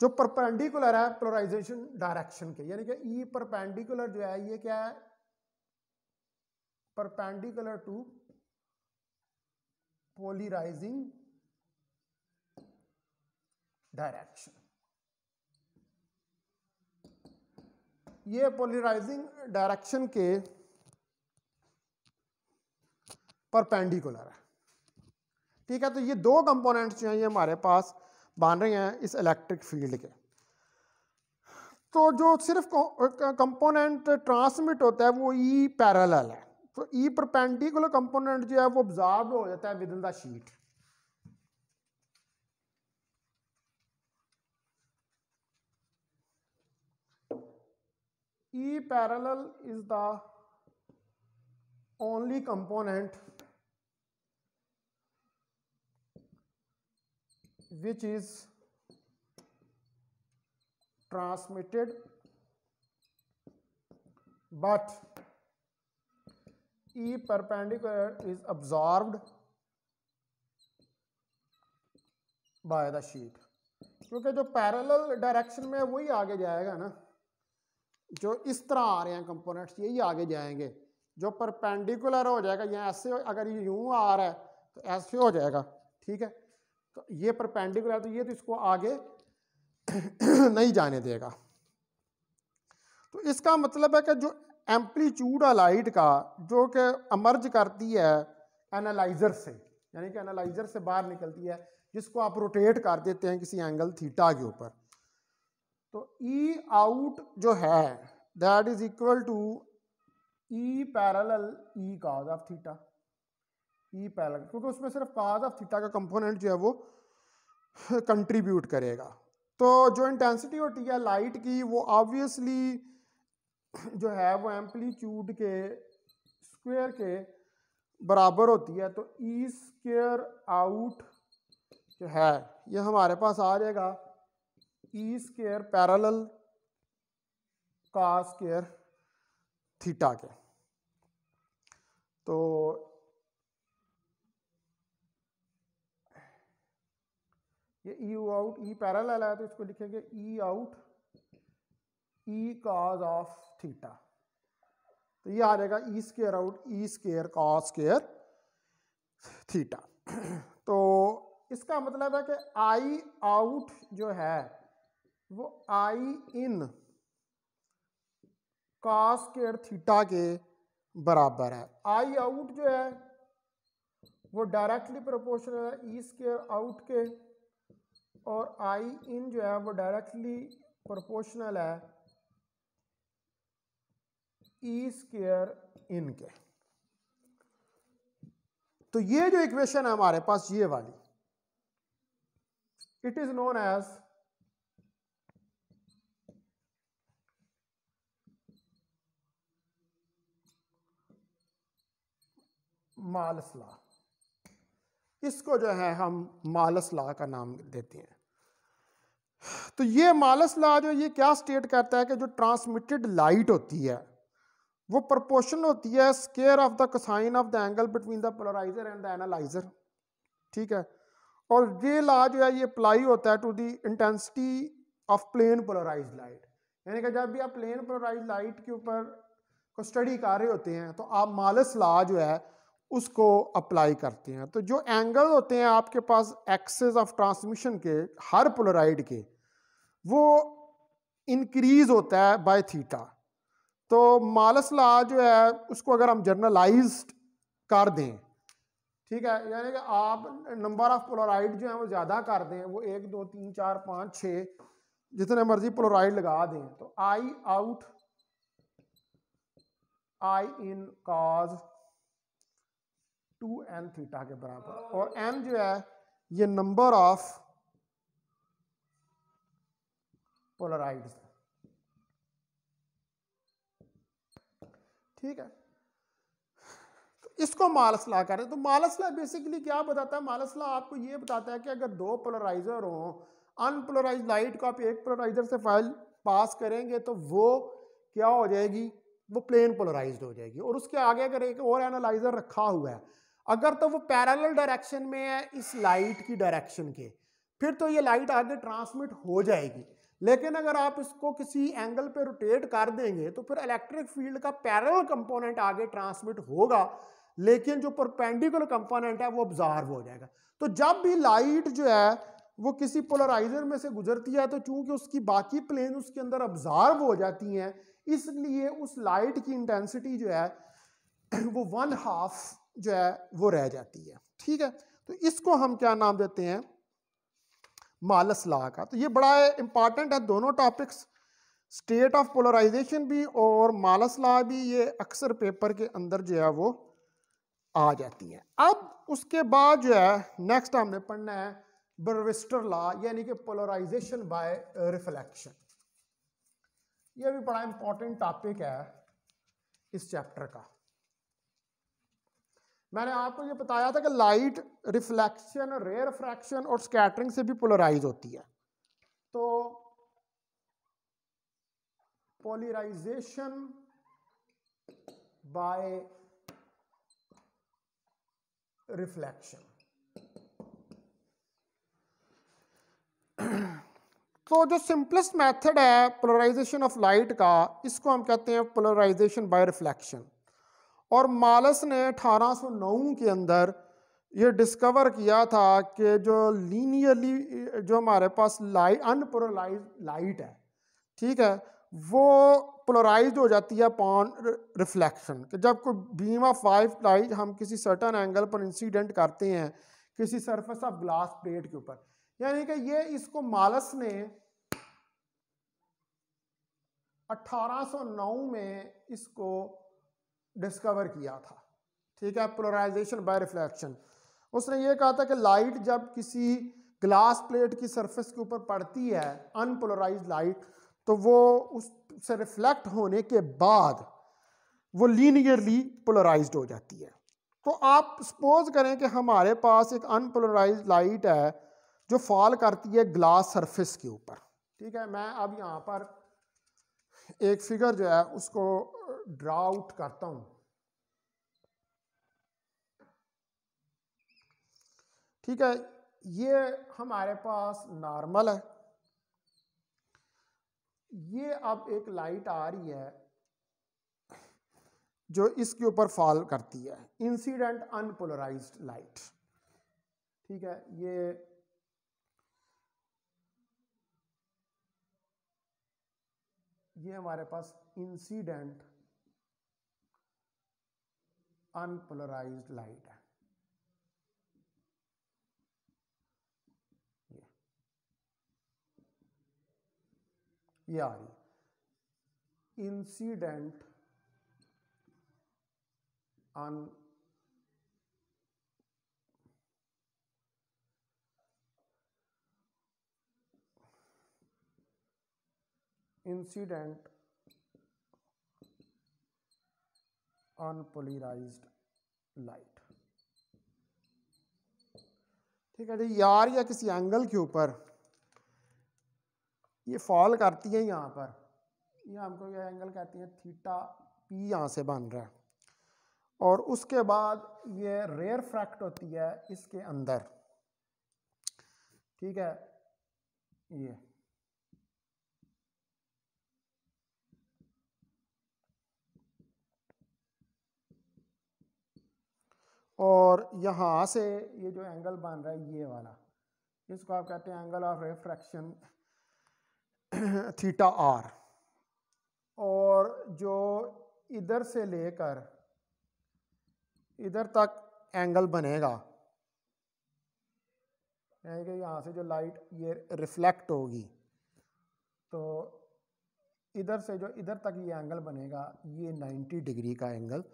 Speaker 1: जो परपेंडिकुलर है पोलराइजेशन डायरेक्शन के यानी कि ई e परपेंडिकुलर जो है ये क्या है परपेंडिकुलर टू पोलराइजिंग डायरेक्शन ये पोलराइजिंग डायरेक्शन के परपेंडिकुलर है ठीक है तो ये दो कंपोनेंट्स जो हैं ये हमारे पास बन रहे हैं इस इलेक्ट्रिक फील्ड के तो जो सिर्फ कंपोनेंट ट्रांसमिट होता है वो ई e पैरेलल है तो ई परपेंडिकुलर कंपोनेंट जो है वो ऑब्जॉर्व हो जाता है with in the sheet E parallel is the only component which is transmitted but E perpendicular is absorbed by the sheet क्योंकि जो पैरेलल डायरेक्शन में वही आगे जाएगा ना जो इस तरह आ रहे हैं कंपोनेंट्स यही आगे जाएंगे जो परपेंडिकुलर हो जाएगा या ऐसे अगर ये यूं आ रहा है तो ऐसे हो जाएगा ठीक है तो ये परपेंडिकुलर है तो ये तो इसको आगे <coughs> नहीं जाने देगा तो इसका मतलब है कि जो एम्पलीट्यूड लाइट का जो कि अमर्ज करती है एनालाइज़र से यानी कि एनालाइज़र से बाहर निकलती है जिसको आप रोटेट कर देते हैं किसी एंगल थीटा के ऊपर तो ई e आउट जो है that is equal to E parallel E cos of theta E e parallel क्योंकि उसमें सिर्फ कहा ऑफ थीटा का कंपोनेंट जो है वो कंट्रीब्यूट करेगा तो जो इंटेंसिटी होती है लाइट की वो ऑब्वियसली जो है वो एम्पलीट्यूड के स्क्वायर के बराबर होती है तो ई स्क्र आउट जो है ये हमारे पास आ जाएगा ई स्क्र पैरल का स्क्र थीटा के तो ये ई आउट ई पैरल है तो इसको लिखेंगे E out E cos of theta तो ये आ जाएगा E square out E square cos square theta तो इसका मतलब है कि आई आउट जो है वो I in cos square theta के बराबर है आई आउट जो है वो डायरेक्टली प्रोपोर्शनल है ई स्केयर आउट के और आई इन जो है वो डायरेक्टली प्रोपोर्शनल है ई स्केयर इन के तो ये जो इक्वेशन है हमारे पास ये वाली it is known as Malus law इसको जो है हम मालसला का नाम देते हैं तो ये मालस ला जो ये क्या स्टेट करता है कि जो ट्रांसमिटेड लाइट होती है वो प्रपोर्शन होती है square of the cosine of the angle between the polarizer and the analyzer ठीक है और ये ला जो है ये अप्लाई होता है to the intensity of plane polarize light यानी कि जब भी आप प्लेन पोलराइज लाइट के ऊपर को स्टडी कर रहे होते हैं तो आप मालस ला जो है उसको अप्लाई करते हैं तो जो एंगल होते हैं आपके पास एक्सेस ऑफ ट्रांसमिशन के हर पोलराइड के वो इंक्रीज होता है बाय थीटा तो मालस ला जो है उसको अगर हम जर्नलाइज कर दें ठीक है यानी कि आप नंबर ऑफ पोलराइड जो है वो ज़्यादा कर दें वो एक दो तीन चार पाँच छः जितने मर्जी पोलराइड लगा दें तो I out I in cos two N theta के बराबर और एन जो है ये नंबर ऑफ पोलराइड है ठीक है तो इसको मालसला कर तो मालसला बेसिकली क्या बताता है मालसला आपको ये बताता है कि अगर दो पोलराइजर हो अनपोलराइज लाइट को आप एक पोलराइजर से फाइल पास करेंगे तो वो क्या हो जाएगी वो प्लेन पोलराइज्ड हो जाएगी और उसके आगे अगर एक और एनालाइजर रखा हुआ है अगर तो वो पैरेलल डायरेक्शन में है इस लाइट की डायरेक्शन के फिर तो ये लाइट आगे ट्रांसमिट हो जाएगी लेकिन अगर आप इसको किसी एंगल पे रोटेट कर देंगे तो फिर इलेक्ट्रिक फील्ड का पैरेलल कंपोनेंट आगे ट्रांसमिट होगा लेकिन जो परपेंडिकुलर कंपोनेंट है वो ऑब्जॉर्व हो जाएगा तो जब भी लाइट जो है वो किसी पोलराइजर में से गुजरती है तो चूंकि उसकी बाकी प्लेन उसके अंदर ऑब्जॉर्व हो जाती हैं इसलिए उस लाइट की इंटेंसिटी जो है वो वन हाफ जो है वो रह जाती है ठीक है तो इसको हम क्या नाम देते हैं मालस ला का तो ये बड़ा इंपॉर्टेंट है दोनों टॉपिक्स स्टेट ऑफ पोलराइजेशन भी और मालस ला भी ये अक्सर पेपर के अंदर जो है वो आ जाती है अब उसके बाद जो है नेक्स्ट हमने पढ़ना है बर्विस्टर ला यानी कि पोलराइजेशन बाय रिफ्लेक्शन ये भी बड़ा इंपॉर्टेंट टॉपिक है इस चैप्टर का मैंने आपको ये बताया था कि लाइट रिफ्लेक्शन रेयर फ्रैक्शन और स्कैटरिंग से भी पोलराइज होती है तो पोलराइजेशन बाय रिफ्लेक्शन तो जो सिंपलेस्ट मेथड है पोलराइजेशन ऑफ लाइट का इसको हम कहते हैं पोलराइजेशन बाय रिफ्लेक्शन और मालस ने 1809 के अंदर ये डिस्कवर किया था कि जो लीनियरली जो हमारे पास लाइट अनपोलराइज लाइट है ठीक है वो पोलराइज हो जाती है अपॉन रिफ्लेक्शन कि जब कोई बीम ऑफ फाइव लाइट हम किसी सर्टन एंगल पर इंसिडेंट करते हैं किसी सरफेस ऑफ ग्लास प्लेट के ऊपर यानी कि ये इसको मालस ने 1809 में इसको डिस्कवर किया था ठीक है पोलराइजेशन बाय रिफ्लेक्शन उसने ये कहा था कि लाइट जब किसी ग्लास प्लेट की सरफेस के ऊपर पड़ती है अनपोलराइज लाइट तो वो उससे रिफ्लेक्ट होने के बाद वो लीनियरली पोलराइज हो जाती है तो आप सपोज करें कि हमारे पास एक अनपोलराइज लाइट है जो फॉल करती है ग्लास सरफेस के ऊपर ठीक है मैं अब यहाँ पर एक फिगर जो है उसको ड्रा आउट करता हूं ठीक है ये हमारे पास नॉर्मल है ये अब एक लाइट आ रही है जो इसके ऊपर फॉल करती है इंसिडेंट अनपोलराइज्ड लाइट ठीक है ये ये हमारे पास इंसिडेंट अनपोलराइज लाइट है ये ये आ रही incident on incident on polarized light ठीक है जी यार या किसी एंगल के ऊपर ये फॉल करती है यहाँ पर ये हमको ये एंगल कहती है थीटा पी यहाँ से बन रहा है और उसके बाद ये रेयर फ्रैक्ट होती है इसके अंदर ठीक है ये और यहाँ से ये जो एंगल बन रहा है ये वाला इसको आप कहते हैं angle of refraction theta R और जो इधर से लेकर इधर तक एंगल बनेगा यानी कि यहाँ से जो लाइट ये रिफ्लेक्ट होगी तो इधर से जो इधर तक ये एंगल बनेगा ये 90 डिग्री का एंगल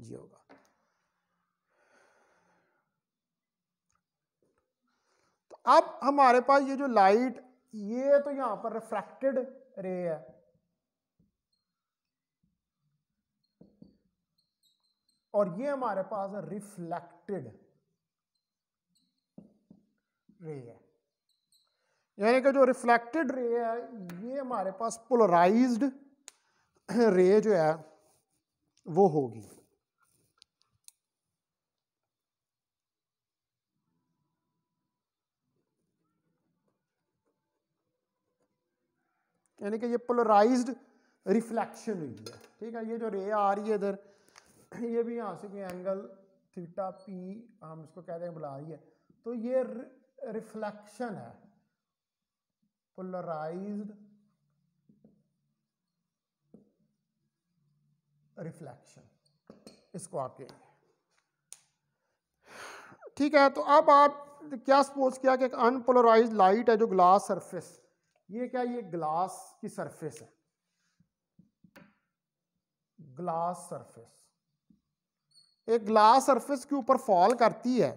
Speaker 1: जी होगा अब हमारे पास ये जो लाइट ये तो यहां पर रिफ्रैक्टेड रे है और ये हमारे पास रिफ्लेक्टेड रे है यानी कि जो रिफ्लेक्टेड रे है ये हमारे पास पोलराइज्ड रे जो है वो होगी यानी कि ये पोलराइज्ड रिफ्लेक्शन हुई है ठीक है ये जो रे आ रही है इधर ये भी यहाँ से कोई एंगल थीटा पी हम इसको कहते हैं बुला रही है तो ये रिफ्लेक्शन है पोलराइज्ड रिफ्लेक्शन इसको आप कहेंगे ठीक है तो अब आप क्या सपोज किया कि एक अनपोलराइज लाइट है जो ग्लास सरफेस ये क्या ये ग्लास की सरफेस है ग्लास सरफेस एक ग्लास सरफेस के ऊपर फॉल करती है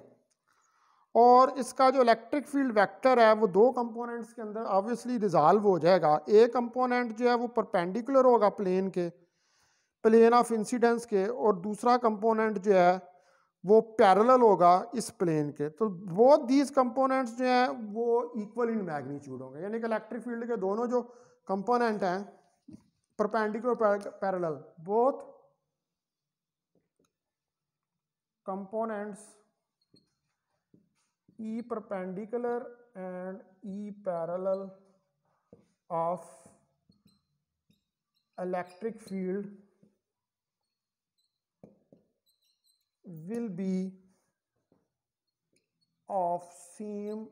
Speaker 1: और इसका जो इलेक्ट्रिक फील्ड वेक्टर है वो दो कंपोनेंट्स के अंदर ऑब्वियसली रिजॉल्व हो जाएगा एक कंपोनेंट जो है वो परपेंडिकुलर होगा प्लेन के प्लेन ऑफ इंसिडेंस के और दूसरा कंपोनेंट जो है वो पैरेलल होगा इस प्लेन के तो वो दीज कंपोनेंट्स जो हैं वो इक्वल इन मैग्नीट्यूड होंगे यानी कि इलेक्ट्रिक फील्ड के दोनों जो कंपोनेंट हैं perpendicular parallel both components E perpendicular and E parallel of electric field will be of same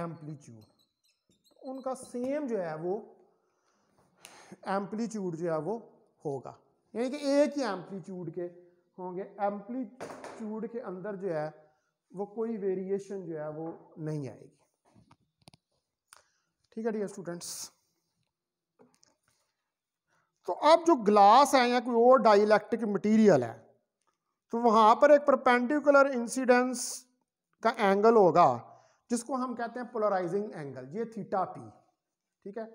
Speaker 1: amplitude तो उनका सेम जो है वो एम्पलीट्यूड जो है वो होगा यानी कि एक ही एम्पलीट्यूड के होंगे एम्पलीट्यूड के अंदर जो है वो कोई वेरिएशन जो है वो नहीं आएगी ठीक है डियर स्टूडेंट्स तो अब जो ग्लास है या कोई और डाइलेक्ट्रिक मटीरियल है तो वहाँ पर एक परपेंडिकुलर इंसिडेंस का एंगल होगा जिसको हम कहते हैं पोलराइजिंग एंगल ये थीटा पी ठीक है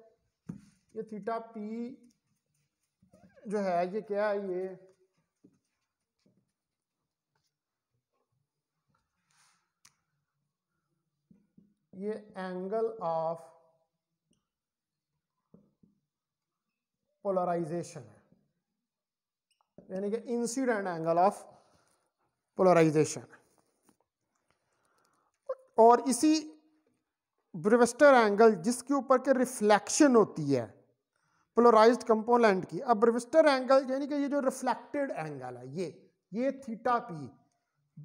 Speaker 1: ये थीटा पी जो है ये क्या है ये ये एंगल ऑफ पोलराइजेशन है यानी कि इंसिडेंट एंगल ऑफ पोलराइजेशन और इसी ब्रिवेस्टर एंगल जिसके ऊपर के रिफ्लेक्शन होती है पोलराइज कंपोनेंट की अब ब्रिवेस्टर एंगल यानी कि ये जो रिफ्लेक्टेड एंगल है ये ये थीटा पी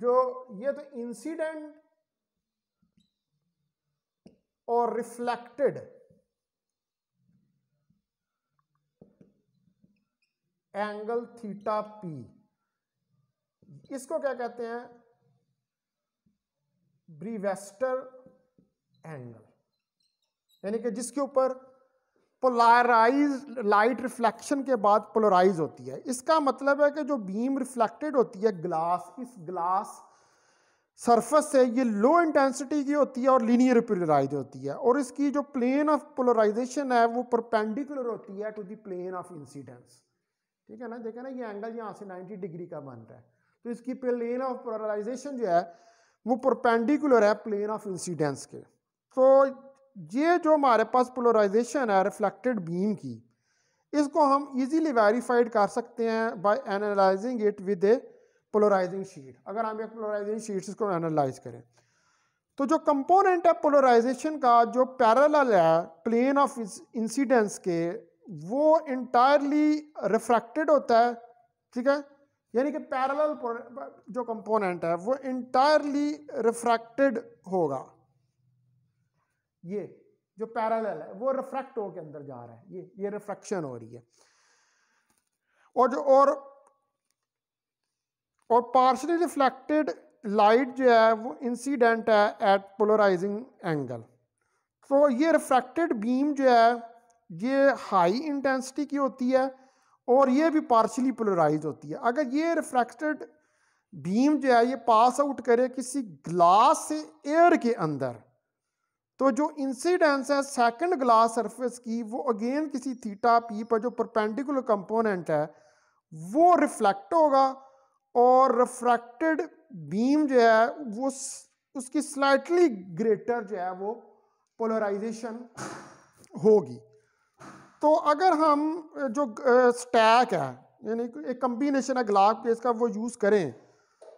Speaker 1: जो ये तो इंसिडेंट और रिफ्लेक्टेड एंगल थीटा पी इसको क्या कहते हैं ब्रीवेस्टर एंगल यानी कि जिसके ऊपर पोलराइज लाइट रिफ्लेक्शन के बाद पोलराइज होती है इसका मतलब है कि जो बीम रिफ्लेक्टेड होती है ग्लास इस ग्लास सरफेस से ये लो इंटेंसिटी की होती है और लीनियर पोलराइज होती है और इसकी जो प्लेन ऑफ पोलराइजेशन है वो परपेंडिकुलर होती है to the plane of incidence ठीक है ना देखा ना ये एंगल यहाँ से 90 डिग्री का बन रहा है तो इसकी प्लेन ऑफ पोलराइजेशन जो है वो परपेंडिकुलर है प्लेन ऑफ इंसिडेंस के तो ये जो हमारे पास पोलराइजेशन है रिफ्लेक्टेड बीम की इसको हम इजीली वेरीफाइड कर सकते हैं by analyzing it with a polarizing sheet अगर हम एक पोलराइजिंग शीट इसको एनालाइज करें तो जो कंपोनेंट है पोलराइजेशन का जो पैरेलल है प्लेन ऑफ इंसिडेंस के वो इंटायरली रिफ्रैक्टेड होता है ठीक है यानी कि पैरेलल जो कंपोनेंट है वो इंटायरली रिफ्रैक्टेड होगा ये जो पैरेलल है वो रिफ्रैक्ट होकर अंदर जा रहा है ये ये रिफ्रैक्शन हो रही है और जो और और पार्शली रिफ्लेक्टेड लाइट जो है वो इंसिडेंट है एट पोलराइजिंग एंगल तो ये रिफ्रैक्टेड बीम जो है ये हाई इंटेंसिटी की होती है और ये भी पार्शली पोलराइज होती है अगर ये रिफ्रैक्टेड बीम जो है ये पास आउट करे किसी ग्लास से एयर के अंदर तो जो इंसिडेंस है सेकंड ग्लास सरफेस की वो अगेन किसी थीटा पी पर जो परपेंडिकुलर कंपोनेंट है वो रिफ्लेक्ट होगा और रिफ्रैक्टेड बीम जो है वो उसकी स्लाइटली ग्रेटर जो है वो पोलराइजेशन होगी तो अगर हम जो स्टैक है यानी एक कम्बिनेशन है ग्लाब के इसका वो यूज़ करें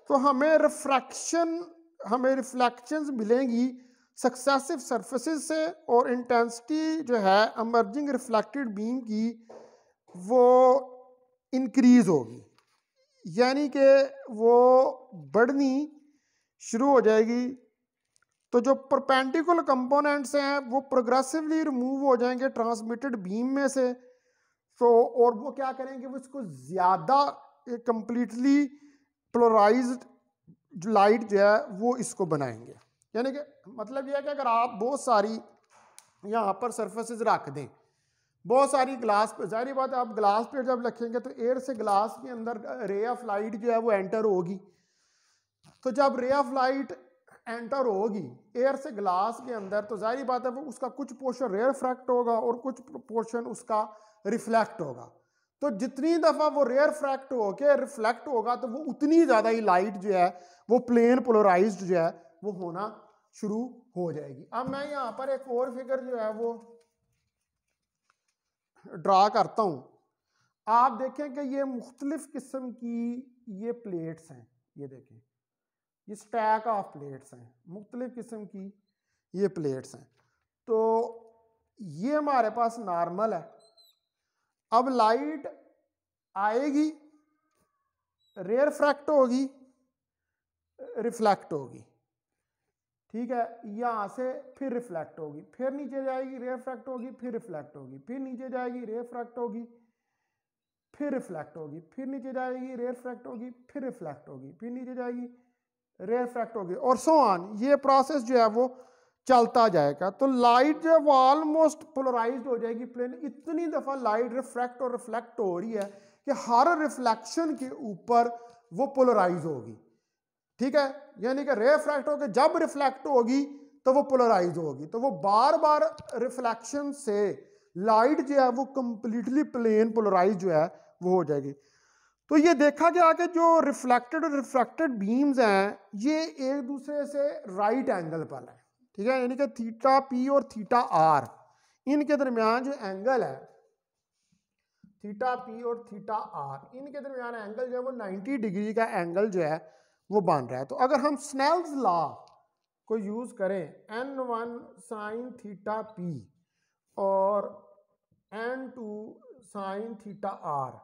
Speaker 1: तो हमें रिफ्रैक्शन हमें रिफ्लैक्शन मिलेंगी सक्सेसिव सर्फेसिस से और इंटेंसिटी जो है अमर्जिंग रिफ्लेक्टेड बीम की वो इंक्रीज़ होगी यानी कि वो बढ़नी शुरू हो जाएगी तो जो परपेंडिकुल कंपोनेंट्स हैं वो प्रोग्रेसिवली रिमूव हो जाएंगे ट्रांसमिटेड बीम में से तो और वो क्या करेंगे वो इसको ज़्यादा कम्प्लीटली प्लोराइज लाइट जो है वो इसको बनाएंगे यानी कि मतलब यह है कि अगर आप बहुत सारी यहाँ पर सरफेसेस रख दें बहुत सारी ग्लास पे जाहिर बात है आप ग्लास पे जब रखेंगे तो एयर से ग्लास के अंदर रे ऑफ लाइट जो है वो एंटर होगी तो जब रे ऑफ लाइट एंटर होगी एयर से ग्लास के अंदर तो जाहिर बात है वो उसका कुछ पोर्शन रेयरफ्रैक्ट होगा और कुछ पोर्शन उसका रिफ्लेक्ट होगा तो जितनी दफ़ा वो रेयरफ्रैक्ट होके रिफ्लेक्ट होगा तो वो उतनी ज़्यादा ही लाइट जो है वो प्लेन पोलराइज जो है वो होना शुरू हो जाएगी अब मैं यहाँ पर एक और फिगर जो है वो ड्रा करता हूँ आप देखें कि ये मुख्तलिफ़ किस्म की ये प्लेट्स हैं ये देखें ये स्टैक ऑफ प्लेट्स हैं मुख्तलिफ़ किस्म की ये प्लेट्स हैं तो ये हमारे पास नॉर्मल है अब लाइट आएगी रेयर फ्रैक्ट होगी रिफ्लेक्ट होगी ठीक है यहाँ से फिर रिफ्लेक्ट होगी फिर नीचे जाएगी रे फ्रैक्ट होगी फिर रिफ्लेक्ट होगी फिर नीचे जाएगी रे फ्रैक्ट होगी फिर रिफ्लेक्ट होगी फिर नीचे जाएगी रे फ्रैक्ट होगी फिर रिफ्लेक्ट होगी फिर नीचे जाएगी रेफ्रैक्ट हो और सो ऑन ये प्रोसेस जो है वो चलता जाएगा तो लाइट जो है वो ऑलमोस्ट पोलराइज हो जाएगी प्लेन इतनी दफ़ा लाइट रिफ्लेक्ट और रिफ्लेक्ट हो रही है कि हर रिफ्लेक्शन के ऊपर वो पोलराइज होगी ठीक है यानी कि रेफ्रैक्ट होकर जब रिफ्लेक्ट होगी तो वो पोलराइज होगी तो वो बार बार रिफ्लेक्शन से लाइट जो है वो कंप्लीटली प्लेन पोलराइज जो है वो हो जाएगी तो ये देखा गया कि जो रिफ्लेक्टेड और रिफ्रैक्टेड बीम्स हैं ये एक दूसरे से राइट एंगल पर है ठीक है यानी कि थीटा पी और थीटा आर इनके दरमियान जो एंगल है थीटा पी और थीटा आर इनके दरमियान एंगल जो है वो 90 डिग्री का एंगल जो है वो बन रहा है तो अगर हम स्नेल्स लॉ को यूज़ करें N one sine theta P और N two sine theta R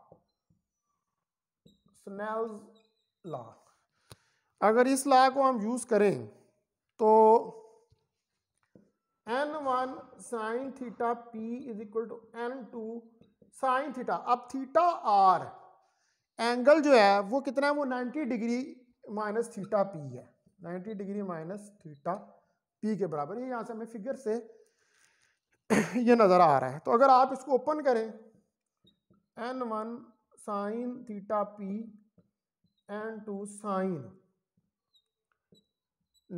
Speaker 1: Snell's law अगर इस लॉ को हम यूज करें तो N one sine theta P is equal to N two sine theta अब थीटा आर एंगल जो है वो कितना है वो 90 डिग्री माइनस थीटा पी है 90 डिग्री माइनस थीटा पी के बराबर ये यहाँ से हमें फिगर से <clears throat> ये नज़र आ रहा है तो अगर आप इसको ओपन करें N one sine theta P N two sine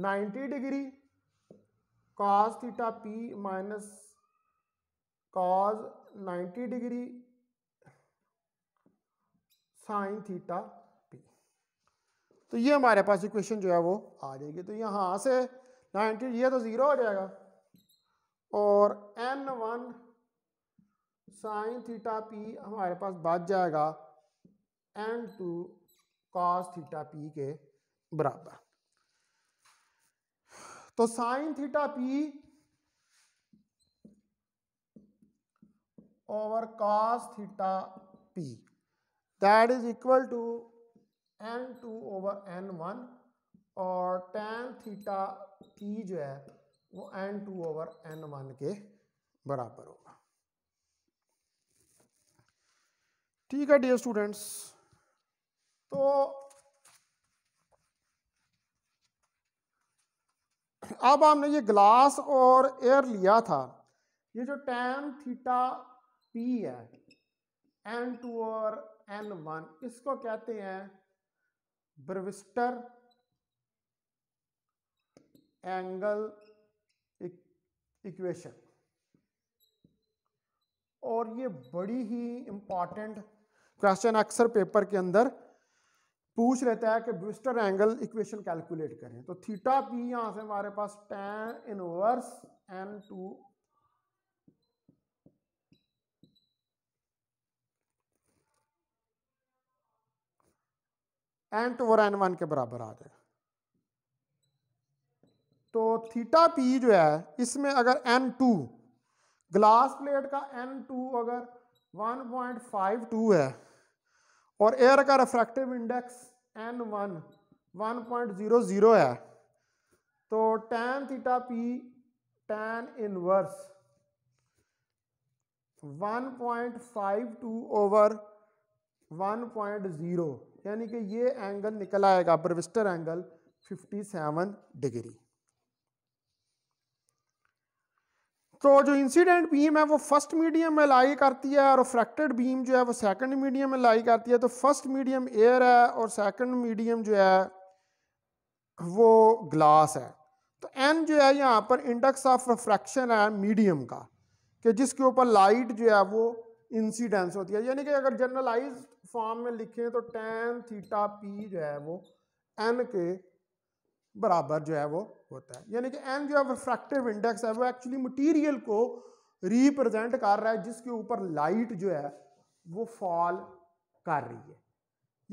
Speaker 1: 90 degree cos theta P minus cos 90 degree sine theta P तो ये हमारे पास इक्वेशन जो है वो आ जाएगी तो यहाँ से 90 ये तो ज़ीरो हो जाएगा और N one sine theta P हमारे पास बच जाएगा N two cos theta P के बराबर तो sine theta P over theta P that is equal to N two over N one और टेन थीटा पी जो है वो N two over N one के बराबर होगा ठीक है डियर स्टूडेंट्स तो अब हमने ये ग्लास और एयर लिया था ये जो टैन थीटा पी है एन टू और एन वन इसको कहते हैं ब्रविस्टर एंगल इक्वेशन और ये बड़ी ही इंपॉर्टेंट क्वेश्चन अक्सर पेपर के अंदर पूछ रहता है कि ब्रिस्टर एंगल इक्वेशन कैलकुलेट करें तो थीटा पी यहां से हमारे पास tan inverse N two N two और एन वन के बराबर आ जाएगा तो थीटा पी जो है इसमें अगर एन टू ग्लास प्लेट का एन टू अगर 1.52 है और एयर का refractive index N one one point zero zero है तो tan theta P tan inverse 1.52 over 1.0 यानी कि ये एंगल निकल आएगा ब्रविस्टर एंगल 57 डिग्री तो जो इंसिडेंट बीम है वो फर्स्ट मीडियम में लाई करती है और फ्रैक्टेड बीम जो है वो सेकंड मीडियम में लाई करती है तो फर्स्ट मीडियम एयर है और सेकंड मीडियम जो है वो ग्लास है तो एन जो है यहाँ पर इंडेक्स ऑफ रिफ्रैक्शन है मीडियम का कि जिसके ऊपर लाइट जो है वो इंसिडेंस होती है यानी कि अगर जर्नलाइज फॉर्म में लिखें तो टेन थीटा पी जो है वो एन के बराबर जो है वो होता है यानी कि एन जो है रिफ्रैक्टिव इंडेक्स है वो एक्चुअली मटीरियल को रिप्रेजेंट कर रहा है जिसके ऊपर लाइट जो है वो फॉल कर रही है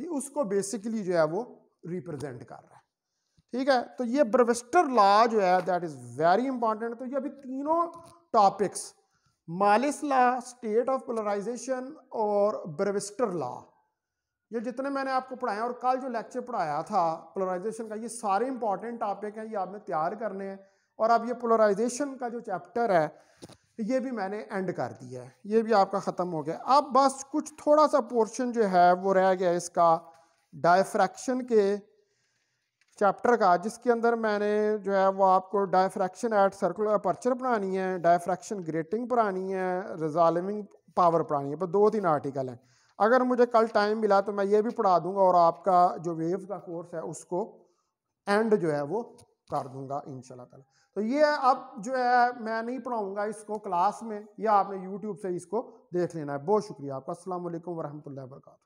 Speaker 1: ये उसको बेसिकली जो है वो रिप्रेजेंट कर रहा है ठीक है तो ये ब्रवेस्टर लॉ जो है दैट इज़ वेरी इंपॉर्टेंट तो ये अभी तीनों टॉपिक्स मालिस लॉ स्टेट ऑफ पोलराइजेशन और ब्रवेस्टर लॉ ये जितने मैंने आपको पढ़ाए और कल जो लेक्चर पढ़ाया था पोलराइजेशन का ये सारे इंपॉर्टेंट टॉपिक हैं ये आपने तैयार करने हैं और अब ये पोलराइजेशन का जो चैप्टर है ये भी मैंने एंड कर दिया है ये भी आपका ख़त्म हो गया अब बस कुछ थोड़ा सा पोर्शन जो है वो रह गया इसका डायफ्रैक्शन के चैप्टर का जिसके अंदर मैंने जो है वो आपको डायफ्रैक्शन एट सर्कुलर अपर्चर पढ़ानी है डायफ्रैक्शन ग्रेटिंग पढ़ानी है रिजॉल्विंग पावर पढ़ानी है पर दो तीन आर्टिकल हैं अगर मुझे कल टाइम मिला तो मैं ये भी पढ़ा दूंगा और आपका जो वेव का कोर्स है उसको एंड जो है वो कर दूंगा इन ताला तो ये अब जो है मैं नहीं पढ़ाऊंगा इसको क्लास में या आपने यूट्यूब से इसको देख लेना है बहुत शुक्रिया आपका असल वरहमल वर्का